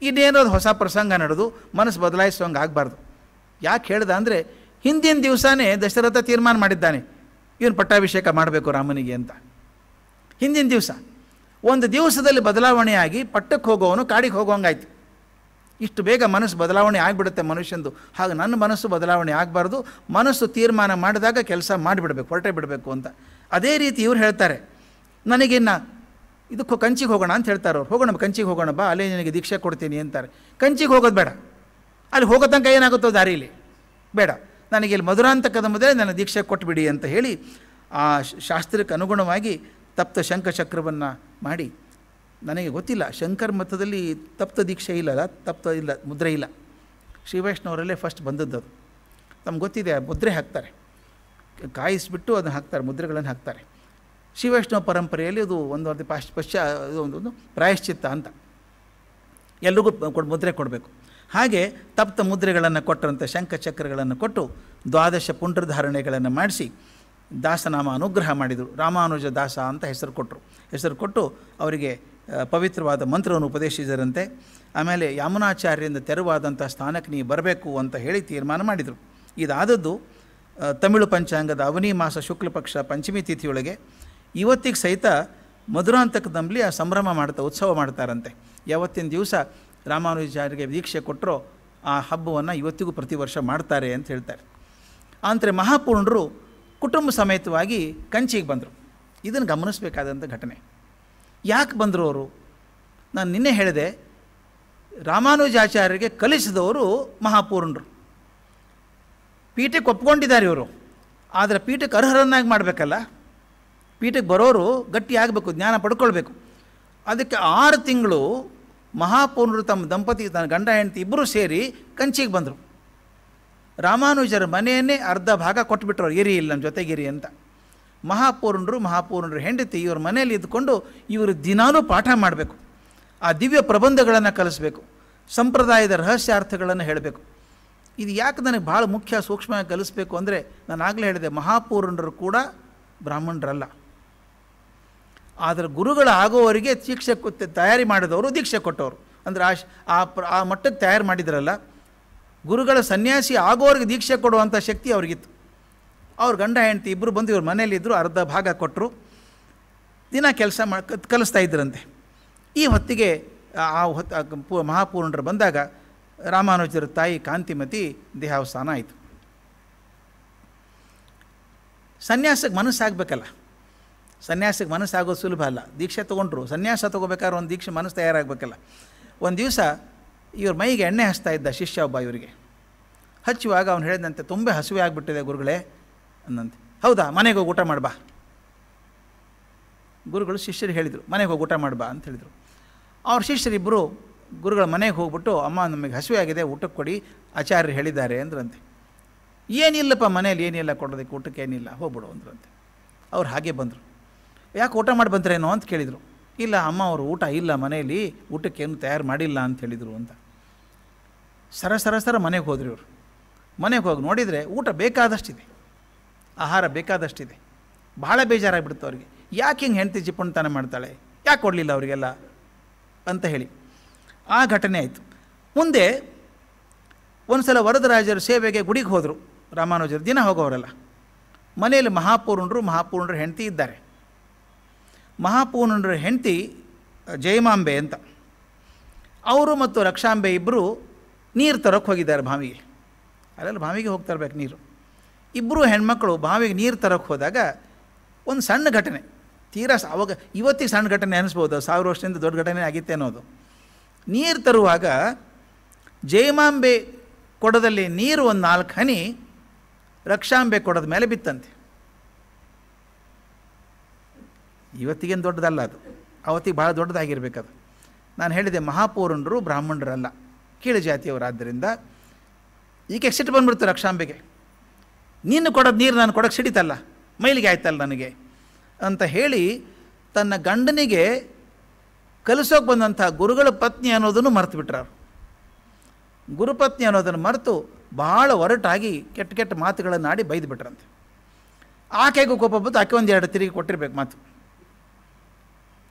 ಇನ್ನೇನಾದ್ರು ಹೊಸ ಪ್ರಸಂಗ ನಡೆದು ಮನಸ್ಸು ಬದಲಾಯಿಸೋಂಗೆ ಆಗಬಾರ್ದು ಯಾಕೆ ಹೇಳ್ದೆ ಅಂದರೆ ಹಿಂದಿನ ದಿವಸನೇ ದಶರಥ ತೀರ್ಮಾನ ಮಾಡಿದ್ದಾನೆ ಇವನು ಪಟ್ಟಾಭಿಷೇಕ ಮಾಡಬೇಕು ರಾಮನಿಗೆ ಅಂತ ಹಿಂದಿನ ದಿವಸ ಒಂದು ದಿವಸದಲ್ಲಿ ಬದಲಾವಣೆಯಾಗಿ ಪಟ್ಟಕ್ಕೆ ಹೋಗೋವನು ಕಾಡಿಗೆ ಹೋಗೋಂಗಾಯ್ತು ಇಷ್ಟು ಬೇಗ ಮನಸ್ಸು ಬದಲಾವಣೆ ಆಗಿಬಿಡುತ್ತೆ ಮನುಷ್ಯಂದು ಹಾಗೆ ನನ್ನ ಮನಸ್ಸು ಬದಲಾವಣೆ ಆಗಬಾರ್ದು ಮನಸ್ಸು ತೀರ್ಮಾನ ಮಾಡಿದಾಗ ಕೆಲಸ ಮಾಡಿಬಿಡಬೇಕು ಹೊರಟೇ ಬಿಡಬೇಕು ಅಂತ ಅದೇ ರೀತಿ ಇವ್ರು ಹೇಳ್ತಾರೆ ನನಗಿನ್ನ ಇದಕ್ಕೆ ಕಂಚಿಗೆ ಹೋಗೋಣ ಅಂತ ಹೇಳ್ತಾರೆ ಅವ್ರು ಹೋಗೋಣ ಕಂಚಿಗೆ ಹೋಗೋಣ ಬಾ ಅಲ್ಲೇ ನಿನಗೆ ದೀಕ್ಷೆ ಕೊಡ್ತೀನಿ ಅಂತಾರೆ ಕಂಚಿಗೆ ಹೋಗೋದು ಬೇಡ ಅಲ್ಲಿ ಹೋಗೋ ತನಕ ಏನಾಗುತ್ತೋ ದಾರಿಲಿ ಬೇಡ ನನಗೆ ಇಲ್ಲಿ ಮಧುರಾಂತಕದ ಮೊದಲೇ ನನ್ನ ದೀಕ್ಷೆ ಕೊಟ್ಟುಬಿಡಿ ಅಂತ ಹೇಳಿ ಆ ಶಾಸ್ತ್ರಕ್ಕೆ ಅನುಗುಣವಾಗಿ ತಪ್ತ ಶಂಖಚಕ್ರವನ್ನು ಮಾಡಿ ನನಗೆ ಗೊತ್ತಿಲ್ಲ ಶಂಕರ್ ಮತದಲ್ಲಿ ತಪ್ತ ದೀಕ್ಷೆ ಇಲ್ಲಲ್ಲ ತಪ್ತ ಇಲ್ಲ ಮುದ್ರೆ ಇಲ್ಲ ಶ್ರೀವೈಷ್ಣವರಲ್ಲೇ ಫಸ್ಟ್ ಬಂದದ್ದು ಅದು ತಮ್ಗೆ ಗೊತ್ತಿದೆ ಮುದ್ರೆ ಹಾಕ್ತಾರೆ ಕಾಯಿಸಿಬಿಟ್ಟು ಅದನ್ನು ಹಾಕ್ತಾರೆ ಮುದ್ರೆಗಳನ್ನು ಹಾಕ್ತಾರೆ ಶ್ರೀವೈಷ್ಣವ ಪರಂಪರೆಯಲ್ಲಿ ಅದು ಒಂದು ಪಾಶ್ ಪಶ್ಚ ಒಂದು ಪ್ರಾಯಶ್ಚಿತ್ತ ಅಂತ ಎಲ್ರಿಗೂ ಕೊಡ್ ಮುದ್ರೆ ಕೊಡಬೇಕು ಹಾಗೆ ತಪ್ತ ಮುದ್ರೆಗಳನ್ನು ಕೊಟ್ಟರಂಥ ಶಂಖಚಕ್ರಗಳನ್ನು ಕೊಟ್ಟು ದ್ವಾದಶ ಪುಂಡ್ರಧಾರಣೆಗಳನ್ನು ಮಾಡಿಸಿ ದಾಸನಾಮ ಅನುಗ್ರಹ ಮಾಡಿದರು ರಾಮಾನುಜ ದಾಸ ಅಂತ ಹೆಸರು ಕೊಟ್ಟರು ಹೆಸರು ಕೊಟ್ಟು ಅವರಿಗೆ ಪವಿತ್ರವಾದ ಮಂತ್ರವನ್ನು ಉಪದೇಶಿಸಿದರಂತೆ ಆಮೇಲೆ ಯಾಮುನಾಚಾರ್ಯರಿಂದ ತೆರವಾದಂಥ ಸ್ಥಾನಕ್ಕೆ ನೀವು ಬರಬೇಕು ಅಂತ ಹೇಳಿ ತೀರ್ಮಾನ ಮಾಡಿದರು ಇದಾದದ್ದು ತಮಿಳು ಪಂಚಾಂಗದ ಅವನಿ ಮಾಸ ಶುಕ್ಲ ಪಕ್ಷ ಪಂಚಮಿ ತಿಥಿಯೊಳಗೆ ಇವತ್ತಿಗೆ ಸಹಿತ ಮಧುರಾಂತಕದಂಬಲಿ ಆ ಸಂಭ್ರಮ ಮಾಡ್ತಾ ಉತ್ಸವ ಮಾಡ್ತಾರಂತೆ ಯಾವತ್ತಿನ ದಿವಸ ರಾಮಾನುಜಾಚಾರ್ಯರಿಗೆ ದೀಕ್ಷೆ ಕೊಟ್ಟರೋ ಆ ಹಬ್ಬವನ್ನು ಇವತ್ತಿಗೂ ಪ್ರತಿ ವರ್ಷ ಮಾಡ್ತಾರೆ ಅಂತ ಹೇಳ್ತಾರೆ ಆದರೆ ಮಹಾಪೂರ್ಣರು ಕುಟುಂಬ ಸಮೇತವಾಗಿ ಕಂಚಿಗೆ ಬಂದರು ಇದನ್ನು ಗಮನಿಸಬೇಕಾದಂಥ ಘಟನೆ ಯಾಕೆ ಬಂದರು ಅವರು ನಾನು ನಿನ್ನೆ ಹೇಳಿದೆ ರಾಮಾನುಜಾಚಾರ್ಯರಿಗೆ ಕಲಿಸಿದವರು ಮಹಾಪೂರ್ಣರು ಪೀಠಕ್ಕೆ ಒಪ್ಕೊಂಡಿದ್ದಾರೆ ಇವರು ಆದರೆ ಪೀಠಕ್ಕೆ ಅರ್ಹರನ್ನಾಗಿ ಮಾಡಬೇಕಲ್ಲ ಪೀಠಕ್ಕೆ ಬರೋರು ಗಟ್ಟಿಯಾಗಬೇಕು ಜ್ಞಾನ ಪಡ್ಕೊಳ್ಬೇಕು ಅದಕ್ಕೆ ಆರು ತಿಂಗಳು ಮಹಾಪೂರ್ಣರು ತಮ್ಮ ದಂಪತಿ ತನ್ನ ಗಂಡ ಹೆಂಡತಿ ಇಬ್ಬರೂ ಸೇರಿ ಕಂಚಿಗೆ ಬಂದರು ರಾಮಾನುಜರ ಮನೆಯನ್ನೇ ಅರ್ಧ ಭಾಗ ಕೊಟ್ಬಿಟ್ರು ಇರಿ ಇಲ್ಲ ನಮ್ಮ ಜೊತೆಗಿರಿ ಅಂತ ಮಹಾಪೂರ್ಣರು ಮಹಾಪೂರ್ಣರು ಹೆಂಡತಿ ಇವ್ರ ಮನೆಯಲ್ಲಿ ಇದ್ದುಕೊಂಡು ಇವರು ದಿನಾಲೂ ಪಾಠ ಮಾಡಬೇಕು ಆ ದಿವ್ಯ ಪ್ರಬಂಧಗಳನ್ನು ಕಲಿಸ್ಬೇಕು ಸಂಪ್ರದಾಯದ ರಹಸ್ಯಾರ್ಥಗಳನ್ನು ಹೇಳಬೇಕು ಇದು ಯಾಕೆ ನನಗೆ ಭಾಳ ಮುಖ್ಯ ಸೂಕ್ಷ್ಮವಾಗಿ ಕಲಿಸ್ಬೇಕು ಅಂದರೆ ನಾನು ಆಗಲೇ ಹೇಳಿದೆ ಮಹಾಪೂರ್ಣರು ಕೂಡ ಬ್ರಾಹ್ಮಣರಲ್ಲ ಆದರೆ ಗುರುಗಳಾಗೋವರಿಗೆ ಶಿಕ್ಷೆ ತಯಾರಿ ಮಾಡಿದವರು ದೀಕ್ಷೆ ಕೊಟ್ಟವರು ಅಂದರೆ ಆ ಆ ಪ್ರ ಆ ಮಟ್ಟಕ್ಕೆ ತಯಾರು ಮಾಡಿದ್ರಲ್ಲ ಗುರುಗಳ ಸನ್ಯಾಸಿ ಆಗೋರಿಗೆ ದೀಕ್ಷೆ ಕೊಡುವಂಥ ಶಕ್ತಿ ಅವ್ರಿಗಿತ್ತು ಅವ್ರ ಗಂಡ ಹೆಂಡತಿ ಇಬ್ಬರು ಬಂದು ಇವ್ರ ಮನೆಯಲ್ಲಿದ್ದರು ಅರ್ಧ ಭಾಗ ಕೊಟ್ಟರು ದಿನ ಕೆಲಸ ಮಾ ಕಲಿಸ್ತಾ ಇದ್ದರಂತೆ ಈ ಹೊತ್ತಿಗೆ ಆ ಹೊತ್ತು ಮಹಾಪೂರ್ಣರು ಬಂದಾಗ ರಾಮಾನುಜರ ತಾಯಿ ಕಾಂತಿಮತಿ ದೇಹಾವಸ್ಥಾನ ಆಯಿತು ಸನ್ಯಾಸಕ್ಕೆ ಮನಸ್ಸಾಗಬೇಕಲ್ಲ ಸನ್ಯಾಸಕ್ಕೆ ಮನಸ್ಸಾಗೋದು ಸುಲಭ ಅಲ್ಲ ದೀಕ್ಷೆ ತೊಗೊಂಡ್ರು ಸನ್ಯಾಸ ತೊಗೋಬೇಕಾದ್ರೆ ಒಂದು ದೀಕ್ಷೆ ಮನಸ್ಸು ತಯಾರಾಗಬೇಕಲ್ಲ ಒಂದು ದಿವಸ ಇವ್ರ ಮೈಗೆ ಎಣ್ಣೆ ಹಚ್ತಾ ಇದ್ದ ಶಿಷ್ಯ ಒಬ್ಬ ಇವರಿಗೆ ಹಚ್ಚುವಾಗ ಅವನು ಹೇಳಿದಂತೆ ತುಂಬ ಹಸುವೆ ಆಗಿಬಿಟ್ಟಿದೆ ಗುರುಗಳೇ ಅಂದಂತೆ ಹೌದಾ ಮನೆಗೆ ಹೋಗಿ ಊಟ ಮಾಡ್ಬಾ ಗುರುಗಳು ಶಿಷ್ಯರು ಹೇಳಿದರು ಮನೆಗೆ ಹೋಗಿ ಊಟ ಮಾಡ್ಬಾ ಅಂತ ಹೇಳಿದರು ಅವ್ರ ಶಿಷ್ಯರಿಬ್ಬರು ಗುರುಗಳ ಮನೆಗೆ ಹೋಗ್ಬಿಟ್ಟು ಅಮ್ಮ ನಮಗೆ ಹಸುವೆ ಆಗಿದೆ ಊಟಕ್ಕೆ ಕೊಡಿ ಆಚಾರ್ಯರು ಹೇಳಿದ್ದಾರೆ ಅಂದ್ರಂತೆ ಏನಿಲ್ಲಪ್ಪ ಮನೇಲಿ ಏನಿಲ್ಲ ಕೊಡೋದಕ್ಕೆ ಊಟಕ್ಕೆ ಏನಿಲ್ಲ ಹೋಗ್ಬಿಡು ಅಂದ್ರಂತೆ ಅವ್ರು ಹಾಗೆ ಬಂದರು ಯಾಕೆ ಊಟ ಮಾಡಿ ಬಂದ್ರೇನೋ ಅಂತ ಕೇಳಿದರು ಇಲ್ಲ ಅಮ್ಮ ಅವರು ಊಟ ಇಲ್ಲ ಮನೆಯಲ್ಲಿ ಊಟಕ್ಕೇನು ತಯಾರು ಮಾಡಿಲ್ಲ ಅಂತ ಹೇಳಿದರು ಅಂತ ಸರ ಸರ ಸರ ಮನೆಗೆ ಹೋದ್ರಿ ಇವರು ಮನೆಗೆ ಹೋಗಿ ನೋಡಿದರೆ ಊಟ ಬೇಕಾದಷ್ಟಿದೆ ಆಹಾರ ಬೇಕಾದಷ್ಟಿದೆ ಭಾಳ ಬೇಜಾರಾಗಿಬಿಡ್ತು ಅವ್ರಿಗೆ ಯಾಕೆ ಹಿಂಗೆ ಹೆಂಡತಿ ಚಿಪ್ಪುಣ್ತನ ಮಾಡ್ತಾಳೆ ಯಾಕೆ ಕೊಡಲಿಲ್ಲ ಅವರಿಗೆಲ್ಲ ಅಂತ ಹೇಳಿ ಆ ಘಟನೆ ಆಯಿತು ಮುಂದೆ ಒಂದು ಸಲ ವರದರಾಜರು ಸೇವೆಗೆ ಗುಡಿಗೆ ಹೋದರು ರಾಮಾನುಜರು ದಿನ ಹೋಗೋವರಲ್ಲ ಮನೆಯಲ್ಲಿ ಮಹಾಪೂರ್ಣರು ಮಹಾಪೂರ್ಣರು ಹೆಂಡತಿ ಇದ್ದಾರೆ ಮಹಾಪೂರ್ಣರ ಹೆಂಡತಿ ಜಯಮಾಂಬೆ ಅಂತ ಅವರು ಮತ್ತು ರಕ್ಷಾಂಬೆ ಇಬ್ಬರು ನೀರು ತರಕ್ಕೆ ಹೋಗಿದ್ದಾರೆ ಬಾವಿಗೆ ಅಲ್ಲೆಲ್ಲ ಬಾವಿಗೆ ಹೋಗ್ತಾ ಇರ್ಬೇಕು ನೀರು ಇಬ್ಬರು ಹೆಣ್ಮಕ್ಳು ಬಾವಿಗೆ ನೀರು ತರಕ್ಕೆ ಹೋದಾಗ ಒಂದು ಸಣ್ಣ ಘಟನೆ ತೀರಾ ಅವಾಗ ಇವತ್ತಿಗೆ ಸಣ್ಣ ಘಟನೆ ಅನಿಸ್ಬೋದು ಸಾವಿರ ವರ್ಷದಿಂದ ದೊಡ್ಡ ಘಟನೆ ಆಗಿತ್ತೆ ಅನ್ನೋದು ನೀರು ತರುವಾಗ ಜಯಮಾಂಬೆ ಕೊಡದಲ್ಲಿ ನೀರು ಒಂದು ನಾಲ್ಕು ಹನಿ ರಕ್ಷಾಂಬೆ ಕೊಡದ ಮೇಲೆ ಬಿತ್ತಂತೆ ಇವತ್ತಿಗೇನು ದೊಡ್ಡದಲ್ಲ ಅದು ಅವತ್ತಿಗೆ ಭಾಳ ದೊಡ್ಡದಾಗಿರ್ಬೇಕದು ನಾನು ಹೇಳಿದೆ ಮಹಾಪೌರನರು ಬ್ರಾಹ್ಮಣರಲ್ಲ ಕೀಳು ಜಾತಿಯವರಾದ್ದರಿಂದ ಈಗ ಸಿಟ್ಟು ಬಂದ್ಬಿಡ್ತು ರಕ್ಷಾಂಬೆಗೆ ನೀನು ಕೊಡೋದು ನೀರು ನಾನು ಕೊಡೋಕ್ಕೆ ಸಿಡಿತಲ್ಲ ಮೈಲಿಗೆ ಆಯ್ತಲ್ಲ ನನಗೆ ಅಂತ ಹೇಳಿ ತನ್ನ ಗಂಡನಿಗೆ ಕಲಿಸೋಕೆ ಬಂದಂಥ ಗುರುಗಳ ಪತ್ನಿ ಅನ್ನೋದನ್ನು ಮರೆತು ಅವರು ಗುರುಪತ್ನಿ ಅನ್ನೋದನ್ನು ಮರೆತು ಭಾಳ ಒರಟಾಗಿ ಕೆಟ್ಟ ಕೆಟ್ಟ ಮಾತುಗಳನ್ನು ಆಡಿ ಬೈದು ಬಿಟ್ರಂತೆ ಆಕೆಗೂ ಕೋಪ ಬಂತು ಆಕೆ ಒಂದು ಎರಡು ತಿರುಗಿ ಕೊಟ್ಟಿರ್ಬೇಕು ಮಾತು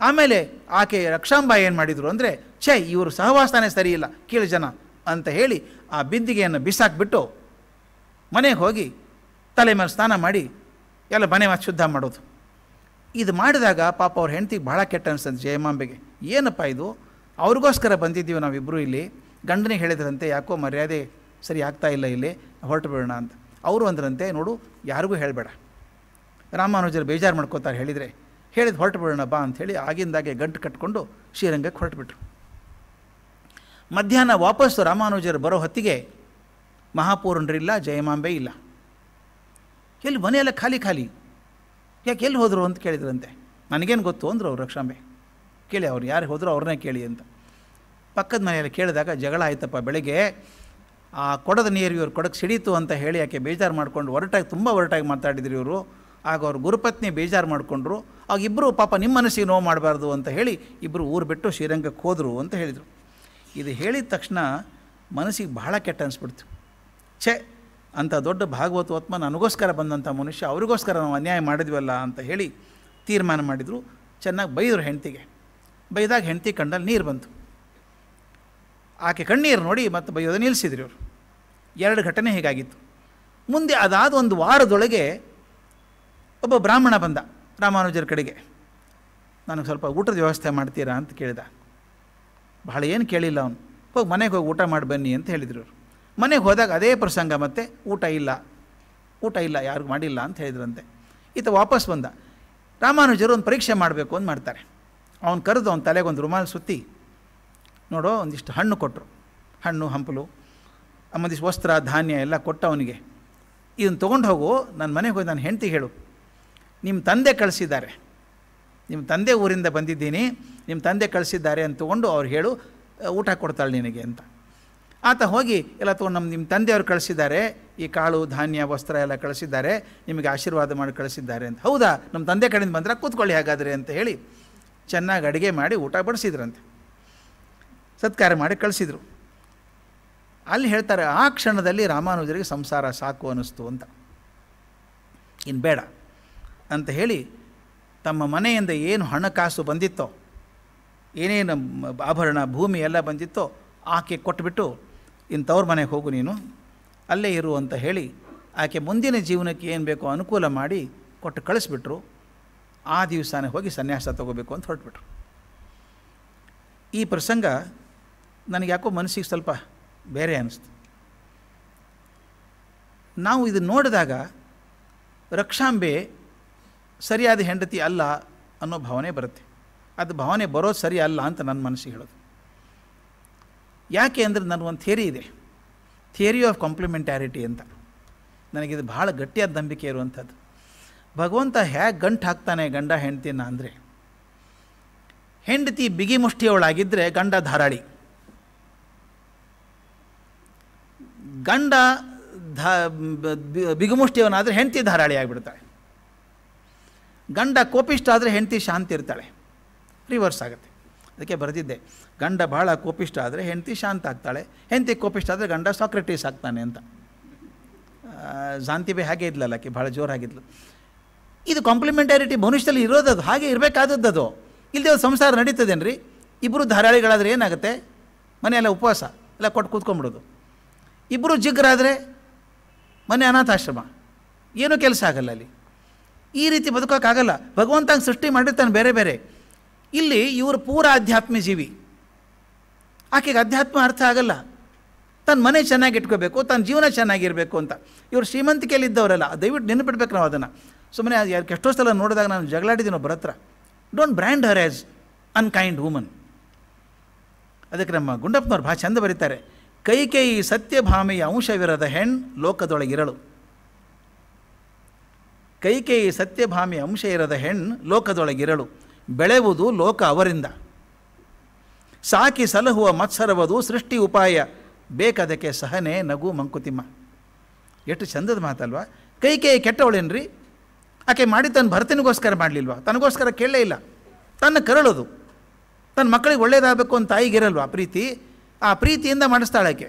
ಆಮೇಲೆ ಆಕೆ ರಕ್ಷಾಂಬ ಏನು ಮಾಡಿದರು ಅಂದರೆ ಛೇ ಇವರು ಸಹವಾಸನೇ ಸರಿಯಿಲ್ಲ ಕೀಳು ಜನ ಅಂತ ಹೇಳಿ ಆ ಬಿದ್ದಿಗೆಯನ್ನು ಬಿಸಾಕ್ಬಿಟ್ಟು ಮನೆಗೆ ಹೋಗಿ ತಲೆ ಮೇಲೆ ಸ್ನಾನ ಮಾಡಿ ಎಲ್ಲ ಮನೆ ಮಾತು ಶುದ್ಧ ಮಾಡೋದು ಇದು ಮಾಡಿದಾಗ ಪಾಪ ಅವ್ರ ಹೆಂಡತಿಗೆ ಭಾಳ ಕೆಟ್ಟ ಅನಿಸ್ತಂತೆ ಜಯಮಾಂಬೆಗೆ ಏನಪ್ಪ ಇದು ಅವ್ರಿಗೋಸ್ಕರ ಬಂದಿದ್ದೀವಿ ನಾವಿಬ್ಬರು ಇಲ್ಲಿ ಗಂಡನಿಗೆ ಹೇಳಿದ್ರಂತೆ ಯಾಕೋ ಮರ್ಯಾದೆ ಸರಿ ಆಗ್ತಾ ಇಲ್ಲ ಇಲ್ಲಿ ಹೊರಟು ಬಿಡೋಣ ಅಂತ ಅವರು ಅಂದ್ರಂತೆ ನೋಡು ಯಾರಿಗೂ ಹೇಳಬೇಡ ರಾಮಾನುಜರು ಬೇಜಾರು ಮಾಡ್ಕೋತಾರೆ ಹೇಳಿದರೆ ಹೇಳಿದ ಹೊರಟು ಬಿಡೋಣ ಬಾ ಅಂಥೇಳಿ ಆಗಿಂದಾಗೆ ಗಂಟು ಕಟ್ಕೊಂಡು ಶ್ರೀರಂಗಕ್ಕೆ ಹೊರಟುಬಿಟ್ರು ಮಧ್ಯಾಹ್ನ ವಾಪಸ್ಸು ರಾಮಾನುಜರು ಬರೋ ಹೊತ್ತಿಗೆ ಮಹಾಪೂರ್ಣರಿಲ್ಲ ಜಯಮಾಂಬೆ ಇಲ್ಲ ಎಲ್ಲಿ ಮನೆಯೆಲ್ಲ ಖಾಲಿ ಖಾಲಿ ಯಾಕೆ ಎಲ್ಲಿ ಹೋದರು ಅಂತ ಕೇಳಿದ್ರಂತೆ ನನಗೇನು ಗೊತ್ತು ಅಂದರು ಅವರು ರಕ್ಷಾಂಬೆ ಕೇಳಿ ಅವ್ರು ಯಾರು ಹೋದರೂ ಅವ್ರನ್ನೇ ಕೇಳಿ ಅಂತ ಪಕ್ಕದ ಮನೆಯಲ್ಲಿ ಕೇಳಿದಾಗ ಜಗಳ ಆಯ್ತಪ್ಪ ಬೆಳಗ್ಗೆ ಆ ಕೊಡದ ನೀರು ಇವ್ರು ಕೊಡಕ್ಕೆ ಸಿಡೀತು ಅಂತ ಹೇಳಿ ಯಾಕೆ ಬೇಜಾರು ಮಾಡಿಕೊಂಡು ಒರಟಾಗಿ ತುಂಬ ಒರಟಾಗಿ ಮಾತಾಡಿದ್ರು ಇವರು ಆಗ ಅವ್ರ ಗುರುಪತ್ನಿ ಬೇಜಾರು ಮಾಡಿಕೊಂಡ್ರು ಆಗ ಇಬ್ಬರು ಪಾಪ ನಿಮ್ಮ ಮನಸ್ಸಿಗೆ ನೋವು ಮಾಡಬಾರ್ದು ಅಂತ ಹೇಳಿ ಇಬ್ಬರು ಊರು ಬಿಟ್ಟು ಶ್ರೀರಂಗಕ್ಕೆ ಹೋದರು ಅಂತ ಹೇಳಿದರು ಇದು ಹೇಳಿದ ತಕ್ಷಣ ಮನಸ್ಸಿಗೆ ಬಹಳ ಕೆಟ್ಟ ಅನಿಸ್ಬಿಡ್ತು ಛೆ ಅಂಥ ದೊಡ್ಡ ಭಾಗವತೋತ್ಮ ನನಗೋಸ್ಕರ ಬಂದಂಥ ಮನುಷ್ಯ ಅವರಿಗೋಸ್ಕರ ನಾವು ಅನ್ಯಾಯ ಮಾಡಿದ್ವಲ್ಲ ಅಂತ ಹೇಳಿ ತೀರ್ಮಾನ ಮಾಡಿದರು ಚೆನ್ನಾಗಿ ಬೈದರು ಹೆಂಡ್ತಿಗೆ ಬೈದಾಗ ಹೆಂಡ್ತಿ ಕಂಡಲ್ಲಿ ನೀರು ಬಂತು ಆಕೆ ಕಣ್ಣೀರು ನೋಡಿ ಮತ್ತು ಬೈಯೋದು ನಿಲ್ಲಿಸಿದ್ರು ಇವರು ಎರಡು ಘಟನೆ ಹೀಗಾಗಿತ್ತು ಮುಂದೆ ಅದಾದ ಒಂದು ವಾರದೊಳಗೆ ಒಬ್ಬ ಬ್ರಾಹ್ಮಣ ಬಂದ ರಾಮಾನುಜರ ಕಡೆಗೆ ನನಗೆ ಸ್ವಲ್ಪ ಊಟದ ವ್ಯವಸ್ಥೆ ಮಾಡ್ತೀರಾ ಅಂತ ಕೇಳಿದ ಬಹಳ ಏನು ಕೇಳಿಲ್ಲ ಅವನು ಹೋಗಿ ಮನೆಗೆ ಹೋಗಿ ಊಟ ಮಾಡಿ ಬನ್ನಿ ಅಂತ ಹೇಳಿದರು ಮನೆಗೆ ಹೋದಾಗ ಅದೇ ಪ್ರಸಂಗ ಮತ್ತೆ ಊಟ ಇಲ್ಲ ಊಟ ಇಲ್ಲ ಯಾರಿಗೂ ಮಾಡಿಲ್ಲ ಅಂತ ಹೇಳಿದ್ರಂತೆ ಈತ ವಾಪಸ್ ಬಂದ ರಾಮಾನುಜರು ಒಂದು ಪರೀಕ್ಷೆ ಮಾಡಬೇಕು ಅಂತ ಮಾಡ್ತಾರೆ ಅವನು ಕರೆದು ಅವನ ತಲೆಗೆ ಒಂದು ರುಮಾಲ್ ಸುತ್ತಿ ನೋಡೋ ಒಂದಿಷ್ಟು ಹಣ್ಣು ಕೊಟ್ಟರು ಹಣ್ಣು ಹಂಪಲು ಒಂದಿಷ್ಟು ವಸ್ತ್ರ ಧಾನ್ಯ ಎಲ್ಲ ಕೊಟ್ಟ ಅವನಿಗೆ ಇದನ್ನು ತೊಗೊಂಡು ಹೋಗು ನನ್ನ ಮನೆಗೆ ಹೋಗಿ ನಾನು ಹೆಂಡ್ತಿ ಹೇಳು ನಿಮ್ಮ ತಂದೆ ಕಳಿಸಿದ್ದಾರೆ ನಿಮ್ಮ ತಂದೆ ಊರಿಂದ ಬಂದಿದ್ದೀನಿ ನಿಮ್ಮ ತಂದೆ ಕಳಿಸಿದ್ದಾರೆ ಅಂತ ತೊಗೊಂಡು ಅವ್ರು ಹೇಳು ಊಟ ಕೊಡ್ತಾಳೆ ನಿನಗೆ ಅಂತ ಆತ ಹೋಗಿ ಎಲ್ಲ ತೊಗೊಂಡು ನಮ್ಮ ನಿಮ್ಮ ತಂದೆಯವರು ಕಳಿಸಿದ್ದಾರೆ ಈ ಕಾಳು ಧಾನ್ಯ ವಸ್ತ್ರ ಎಲ್ಲ ಕಳಿಸಿದ್ದಾರೆ ನಿಮಗೆ ಆಶೀರ್ವಾದ ಮಾಡಿ ಕಳಿಸಿದ್ದಾರೆ ಅಂತ ಹೌದಾ ನಮ್ಮ ತಂದೆ ಕಡೆಯಿಂದ ಬಂದ್ರೆ ಕೂತ್ಕೊಳ್ಳಿ ಹಾಗಾದರೆ ಅಂತ ಹೇಳಿ ಚೆನ್ನಾಗಿ ಅಡುಗೆ ಮಾಡಿ ಊಟ ಬಡಿಸಿದ್ರಂತೆ ಸತ್ಕಾರ ಮಾಡಿ ಕಳಿಸಿದರು ಅಲ್ಲಿ ಹೇಳ್ತಾರೆ ಆ ಕ್ಷಣದಲ್ಲಿ ರಾಮಾನುಜರಿಗೆ ಸಂಸಾರ ಸಾಕು ಅನ್ನಿಸ್ತು ಅಂತ ಇನ್ನು ಬೇಡ ಅಂತ ಹೇಳಿ ತಮ್ಮ ಮನೆಯಿಂದ ಏನು ಹಣಕಾಸು ಬಂದಿತ್ತೋ ಏನೇನು ಆಭರಣ ಭೂಮಿ ಎಲ್ಲ ಬಂದಿತ್ತೋ ಆಕೆ ಕೊಟ್ಟುಬಿಟ್ಟು ಇಂಥವ್ರ ಮನೆಗೆ ಹೋಗು ನೀನು ಅಲ್ಲೇ ಇರು ಅಂತ ಹೇಳಿ ಆಕೆ ಮುಂದಿನ ಜೀವನಕ್ಕೆ ಏನು ಬೇಕೋ ಅನುಕೂಲ ಮಾಡಿ ಕೊಟ್ಟು ಕಳಿಸ್ಬಿಟ್ರು ಆ ದಿವಸನೇ ಹೋಗಿ ಸನ್ಯಾಸ ತಗೋಬೇಕು ಅಂತ ಹೊರಟುಬಿಟ್ರು ಈ ಪ್ರಸಂಗ ನನಗೆ ಯಾಕೋ ಮನಸ್ಸಿಗೆ ಸ್ವಲ್ಪ ಬೇರೆ ಅನ್ನಿಸ್ತು ನಾವು ಇದನ್ನು ನೋಡಿದಾಗ ರಕ್ಷಾಂಬೆ ಸರಿಯಾದ ಹೆಂಡತಿ ಅಲ್ಲ ಅನ್ನೋ ಭಾವನೆ ಬರುತ್ತೆ ಅದು ಭಾವನೆ ಬರೋದು ಸರಿ ಅಲ್ಲ ಅಂತ ನನ್ನ ಮನಸ್ಸಿಗೆ ಹೇಳೋದು ಯಾಕೆ ಅಂದರೆ ಒಂದು ಥಿಯರಿ ಇದೆ ಥಿಯರಿ ಆಫ್ ಕಾಂಪ್ಲಿಮೆಂಟ್ಯಾರಿಟಿ ಅಂತ ನನಗಿದು ಭಾಳ ಗಟ್ಟಿಯಾದ ನಂಬಿಕೆ ಇರುವಂಥದ್ದು ಭಗವಂತ ಹೇಗೆ ಗಂಟು ಹಾಕ್ತಾನೆ ಗಂಡ ಹೆಂಡತಿನ ಅಂದರೆ ಹೆಂಡತಿ ಬಿಗಿ ಮುಷ್ಟಿಯವಳಾಗಿದ್ದರೆ ಗಂಡ ಧಾರಾಳಿ ಗಂಡ ಧ ಬಿಗುಮುಷ್ಟಿಯವನಾದರೆ ಹೆಂಡತಿ ಧಾರಾಳಿ ಆಗಿಬಿಡ್ತಾಳೆ ಗಂಡ ಕೋಪಿಷ್ಟ ಆದರೆ ಹೆಂಡತಿ ಶಾಂತಿ ಇರ್ತಾಳೆ ರಿವರ್ಸ್ ಆಗುತ್ತೆ ಅದಕ್ಕೆ ಬರೆದಿದ್ದೆ ಗಂಡ ಭಾಳ ಕೋಪಿಷ್ಟ ಆದರೆ ಹೆಂಡತಿ ಶಾಂತ ಆಗ್ತಾಳೆ ಹೆಂಡತಿ ಕೋಪಿಷ್ಟ ಆದರೆ ಗಂಡ ಸಾಕ್ರೆಟೀಸ್ ಆಗ್ತಾನೆ ಅಂತ ಶಾಂತಿ ಹಾಗೆ ಇದ್ಲಲ್ಲ ಆಕೆ ಭಾಳ ಜೋರಾಗಿದ್ಲು ಇದು ಕಾಂಪ್ಲಿಮೆಂಟಾರಿಟಿ ಮನುಷ್ಯದಲ್ಲಿ ಇರೋದದು ಹಾಗೆ ಇರಬೇಕಾದದ್ದು ಅದು ಒಂದು ಸಂಸಾರ ನಡೀತದೇನ್ರಿ ಇಬ್ಬರು ಧಾರಾಳಿಗಳಾದರೆ ಏನಾಗುತ್ತೆ ಮನೆಯೆಲ್ಲ ಉಪವಾಸ ಎಲ್ಲ ಕೊಟ್ಟು ಕೂತ್ಕೊಂಡ್ಬಿಡೋದು ಇಬ್ಬರು ಜಿಗ್ರಾದರೆ ಮನೆ ಅನಾಥಾಶ್ರಮ ಏನೂ ಕೆಲಸ ಆಗಲ್ಲ ಅಲ್ಲಿ ಈ ರೀತಿ ಬದುಕೋಕ್ಕಾಗಲ್ಲ ಭಗವಂತಂಗೆ ಸೃಷ್ಟಿ ಮಾಡಿರ್ತಾನೆ ಬೇರೆ ಬೇರೆ ಇಲ್ಲಿ ಇವರು ಪೂರ ಅಧ್ಯಾತ್ಮ ಜೀವಿ ಆಕೆಗೆ ಅಧ್ಯಾತ್ಮ ಅರ್ಥ ಆಗಲ್ಲ ತನ್ನ ಮನೆ ಚೆನ್ನಾಗಿ ಇಟ್ಕೋಬೇಕು ತನ್ನ ಜೀವನ ಚೆನ್ನಾಗಿರಬೇಕು ಅಂತ ಇವರು ಇದ್ದವರಲ್ಲ ದಯವಿಟ್ಟು ನೆನಪಿಡ್ಬೇಕು ನಾವು ಅದನ್ನು ಸುಮ್ಮನೆ ಯಾರು ಎಷ್ಟೋ ಸಲ ನೋಡಿದಾಗ ನಾನು ಜಗಳಾಡಿದ್ದೀನೋ ಬರತ್ರ don't brand her as unkind woman ಅದಕ್ಕೆ ನಮ್ಮ ಗುಂಡಪ್ಪನವ್ರು ಭಾಳ ಚಂದ ಬರೀತಾರೆ ಕೈ ಕೈ ಸತ್ಯಭಾಮೆಯ ಅಂಶವಿರದ ಹೆಣ್ ಲೋಕದೊಳಗಿರಳು ಕೈಕೇಯಿ ಸತ್ಯಭಾಮಿ ಅಂಶ ಇರದ ಹೆಣ್ಣು ಲೋಕದೊಳಗಿರಳು ಬೆಳೆವುದು ಲೋಕ ಅವರಿಂದ ಸಾಕಿ ಸಲಹುವ ಮತ್ಸರವದು ಸೃಷ್ಟಿ ಉಪಾಯ ಬೇಕದಕ್ಕೆ ಸಹನೆ ನಗು ಮಂಕುತಿಮ್ಮ ಎಷ್ಟು ಚಂದದ ಮಾತಲ್ವ ಕೈಕೇಯಿ ಕೆಟ್ಟವಳೇನ್ರಿ ಆಕೆ ಮಾಡಿ ತನ್ನ ಭರ್ತನಿಗೋಸ್ಕರ ಮಾಡಲಿಲ್ವ ತನಗೋಸ್ಕರ ಕೇಳಲೇ ಇಲ್ಲ ತನ್ನ ಕರಳದು ತನ್ನ ಮಕ್ಕಳಿಗೆ ಒಳ್ಳೇದಾಗಬೇಕು ಅಂತ ತಾಯಿಗಿರಲ್ವ ಪ್ರೀತಿ ಆ ಪ್ರೀತಿಯಿಂದ ಮಾಡಿಸ್ತಾಳಕೆ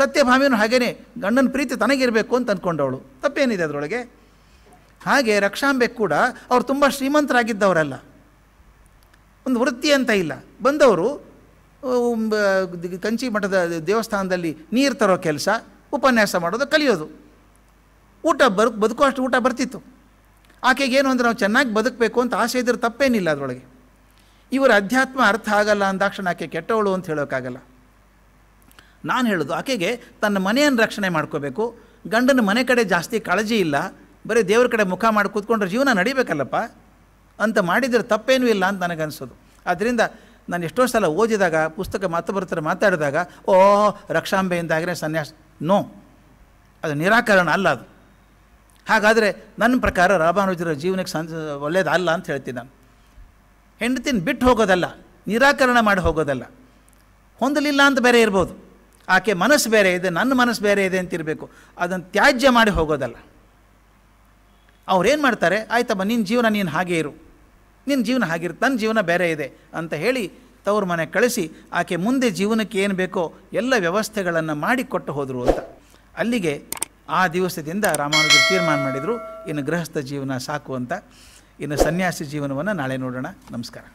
ಸತ್ಯಭಾಮಿನೂ ಹಾಗೇನೆ ಗಂಡನ ಪ್ರೀತಿ ತನಗಿರಬೇಕು ಅಂತ ಅಂದ್ಕೊಂಡವಳು ತಪ್ಪೇನಿದೆ ಅದರೊಳಗೆ ಹಾಗೆ ರಕ್ಷಾಂಬೆ ಕೂಡ ಅವ್ರು ತುಂಬ ಶ್ರೀಮಂತರಾಗಿದ್ದವರಲ್ಲ ಒಂದು ವೃತ್ತಿ ಅಂತ ಇಲ್ಲ ಬಂದವರು ಕಂಚಿ ಮಠದ ದೇವಸ್ಥಾನದಲ್ಲಿ ನೀರು ತರೋ ಕೆಲಸ ಉಪನ್ಯಾಸ ಮಾಡೋದು ಕಲಿಯೋದು ಊಟ ಬರ್ ಬದುಕೋ ಅಷ್ಟು ಊಟ ಬರ್ತಿತ್ತು ಆಕೆಗೆ ಏನು ಅಂದರೆ ನಾವು ಚೆನ್ನಾಗಿ ಬದುಕಬೇಕು ಅಂತ ಆಸೆ ಇದ್ರೆ ತಪ್ಪೇನಿಲ್ಲ ಅದರೊಳಗೆ ಇವರ ಅಧ್ಯಾತ್ಮ ಅರ್ಥ ಆಗಲ್ಲ ಅಂದಾಕ್ಷಣ ಆಕೆ ಕೆಟ್ಟವಳು ಅಂತ ಹೇಳೋಕ್ಕಾಗಲ್ಲ ನಾನು ಹೇಳೋದು ಆಕೆಗೆ ತನ್ನ ಮನೆಯನ್ನು ರಕ್ಷಣೆ ಮಾಡ್ಕೋಬೇಕು ಗಂಡನ ಮನೆ ಕಡೆ ಜಾಸ್ತಿ ಕಾಳಜಿ ಇಲ್ಲ ಬರೀ ದೇವ್ರ ಕಡೆ ಮುಖ ಮಾಡಿ ಕೂತ್ಕೊಂಡ್ರೆ ಜೀವನ ನಡಿಬೇಕಲ್ಲಪ್ಪ ಅಂತ ಮಾಡಿದರೆ ತಪ್ಪೇನೂ ಇಲ್ಲ ಅಂತ ನನಗನ್ಸೋದು ಆದ್ದರಿಂದ ನಾನು ಎಷ್ಟೋ ಸಲ ಓದಿದಾಗ ಪುಸ್ತಕ ಬರ್ತಾರೆ ಮಾತಾಡಿದಾಗ ಓ ರಕ್ಷಾಂಬೆಯಿಂದಾಗಲೇ ಸನ್ಯಾಸ ನೋ ಅದು ನಿರಾಕರಣ ಅಲ್ಲ ಅದು ಹಾಗಾದರೆ ನನ್ನ ಪ್ರಕಾರ ರಾಮಾನುಜರ ಜೀವನಕ್ಕೆ ಸಂ ಒಳ್ಳೆಯದಲ್ಲ ಅಂತ ಹೇಳ್ತೀನಿ ನಾನು ಹೆಂಡತಿನ ಬಿಟ್ಟು ಹೋಗೋದಲ್ಲ ನಿರಾಕರಣ ಮಾಡಿ ಹೋಗೋದಲ್ಲ ಹೊಂದಲಿಲ್ಲ ಅಂತ ಬೇರೆ ಇರ್ಬೋದು ಆಕೆ ಮನಸ್ಸು ಬೇರೆ ಇದೆ ನನ್ನ ಮನಸ್ಸು ಬೇರೆ ಇದೆ ಅಂತಿರಬೇಕು ಅದನ್ನು ತ್ಯಾಜ್ಯ ಮಾಡಿ ಹೋಗೋದಲ್ಲ ಅವ್ರೇನು ಮಾಡ್ತಾರೆ ಆಯ್ತಮ್ಮ ನಿನ್ನ ಜೀವನ ನೀನು ಹಾಗೇ ಇರು ನಿನ್ನ ಜೀವನ ಹಾಗಿರು ತನ್ನ ಜೀವನ ಬೇರೆ ಇದೆ ಅಂತ ಹೇಳಿ ತವ್ರ ಮನೆ ಕಳಿಸಿ ಆಕೆ ಮುಂದೆ ಜೀವನಕ್ಕೆ ಏನು ಬೇಕೋ ಎಲ್ಲ ವ್ಯವಸ್ಥೆಗಳನ್ನು ಮಾಡಿಕೊಟ್ಟು ಹೋದರು ಅಂತ ಅಲ್ಲಿಗೆ ಆ ದಿವಸದಿಂದ ರಾಮಾನುಜರು ತೀರ್ಮಾನ ಮಾಡಿದರು ಇನ್ನು ಗೃಹಸ್ಥ ಜೀವನ ಸಾಕು ಅಂತ ಇನ್ನು ಸನ್ಯಾಸಿ ಜೀವನವನ್ನು ನಾಳೆ ನೋಡೋಣ ನಮಸ್ಕಾರ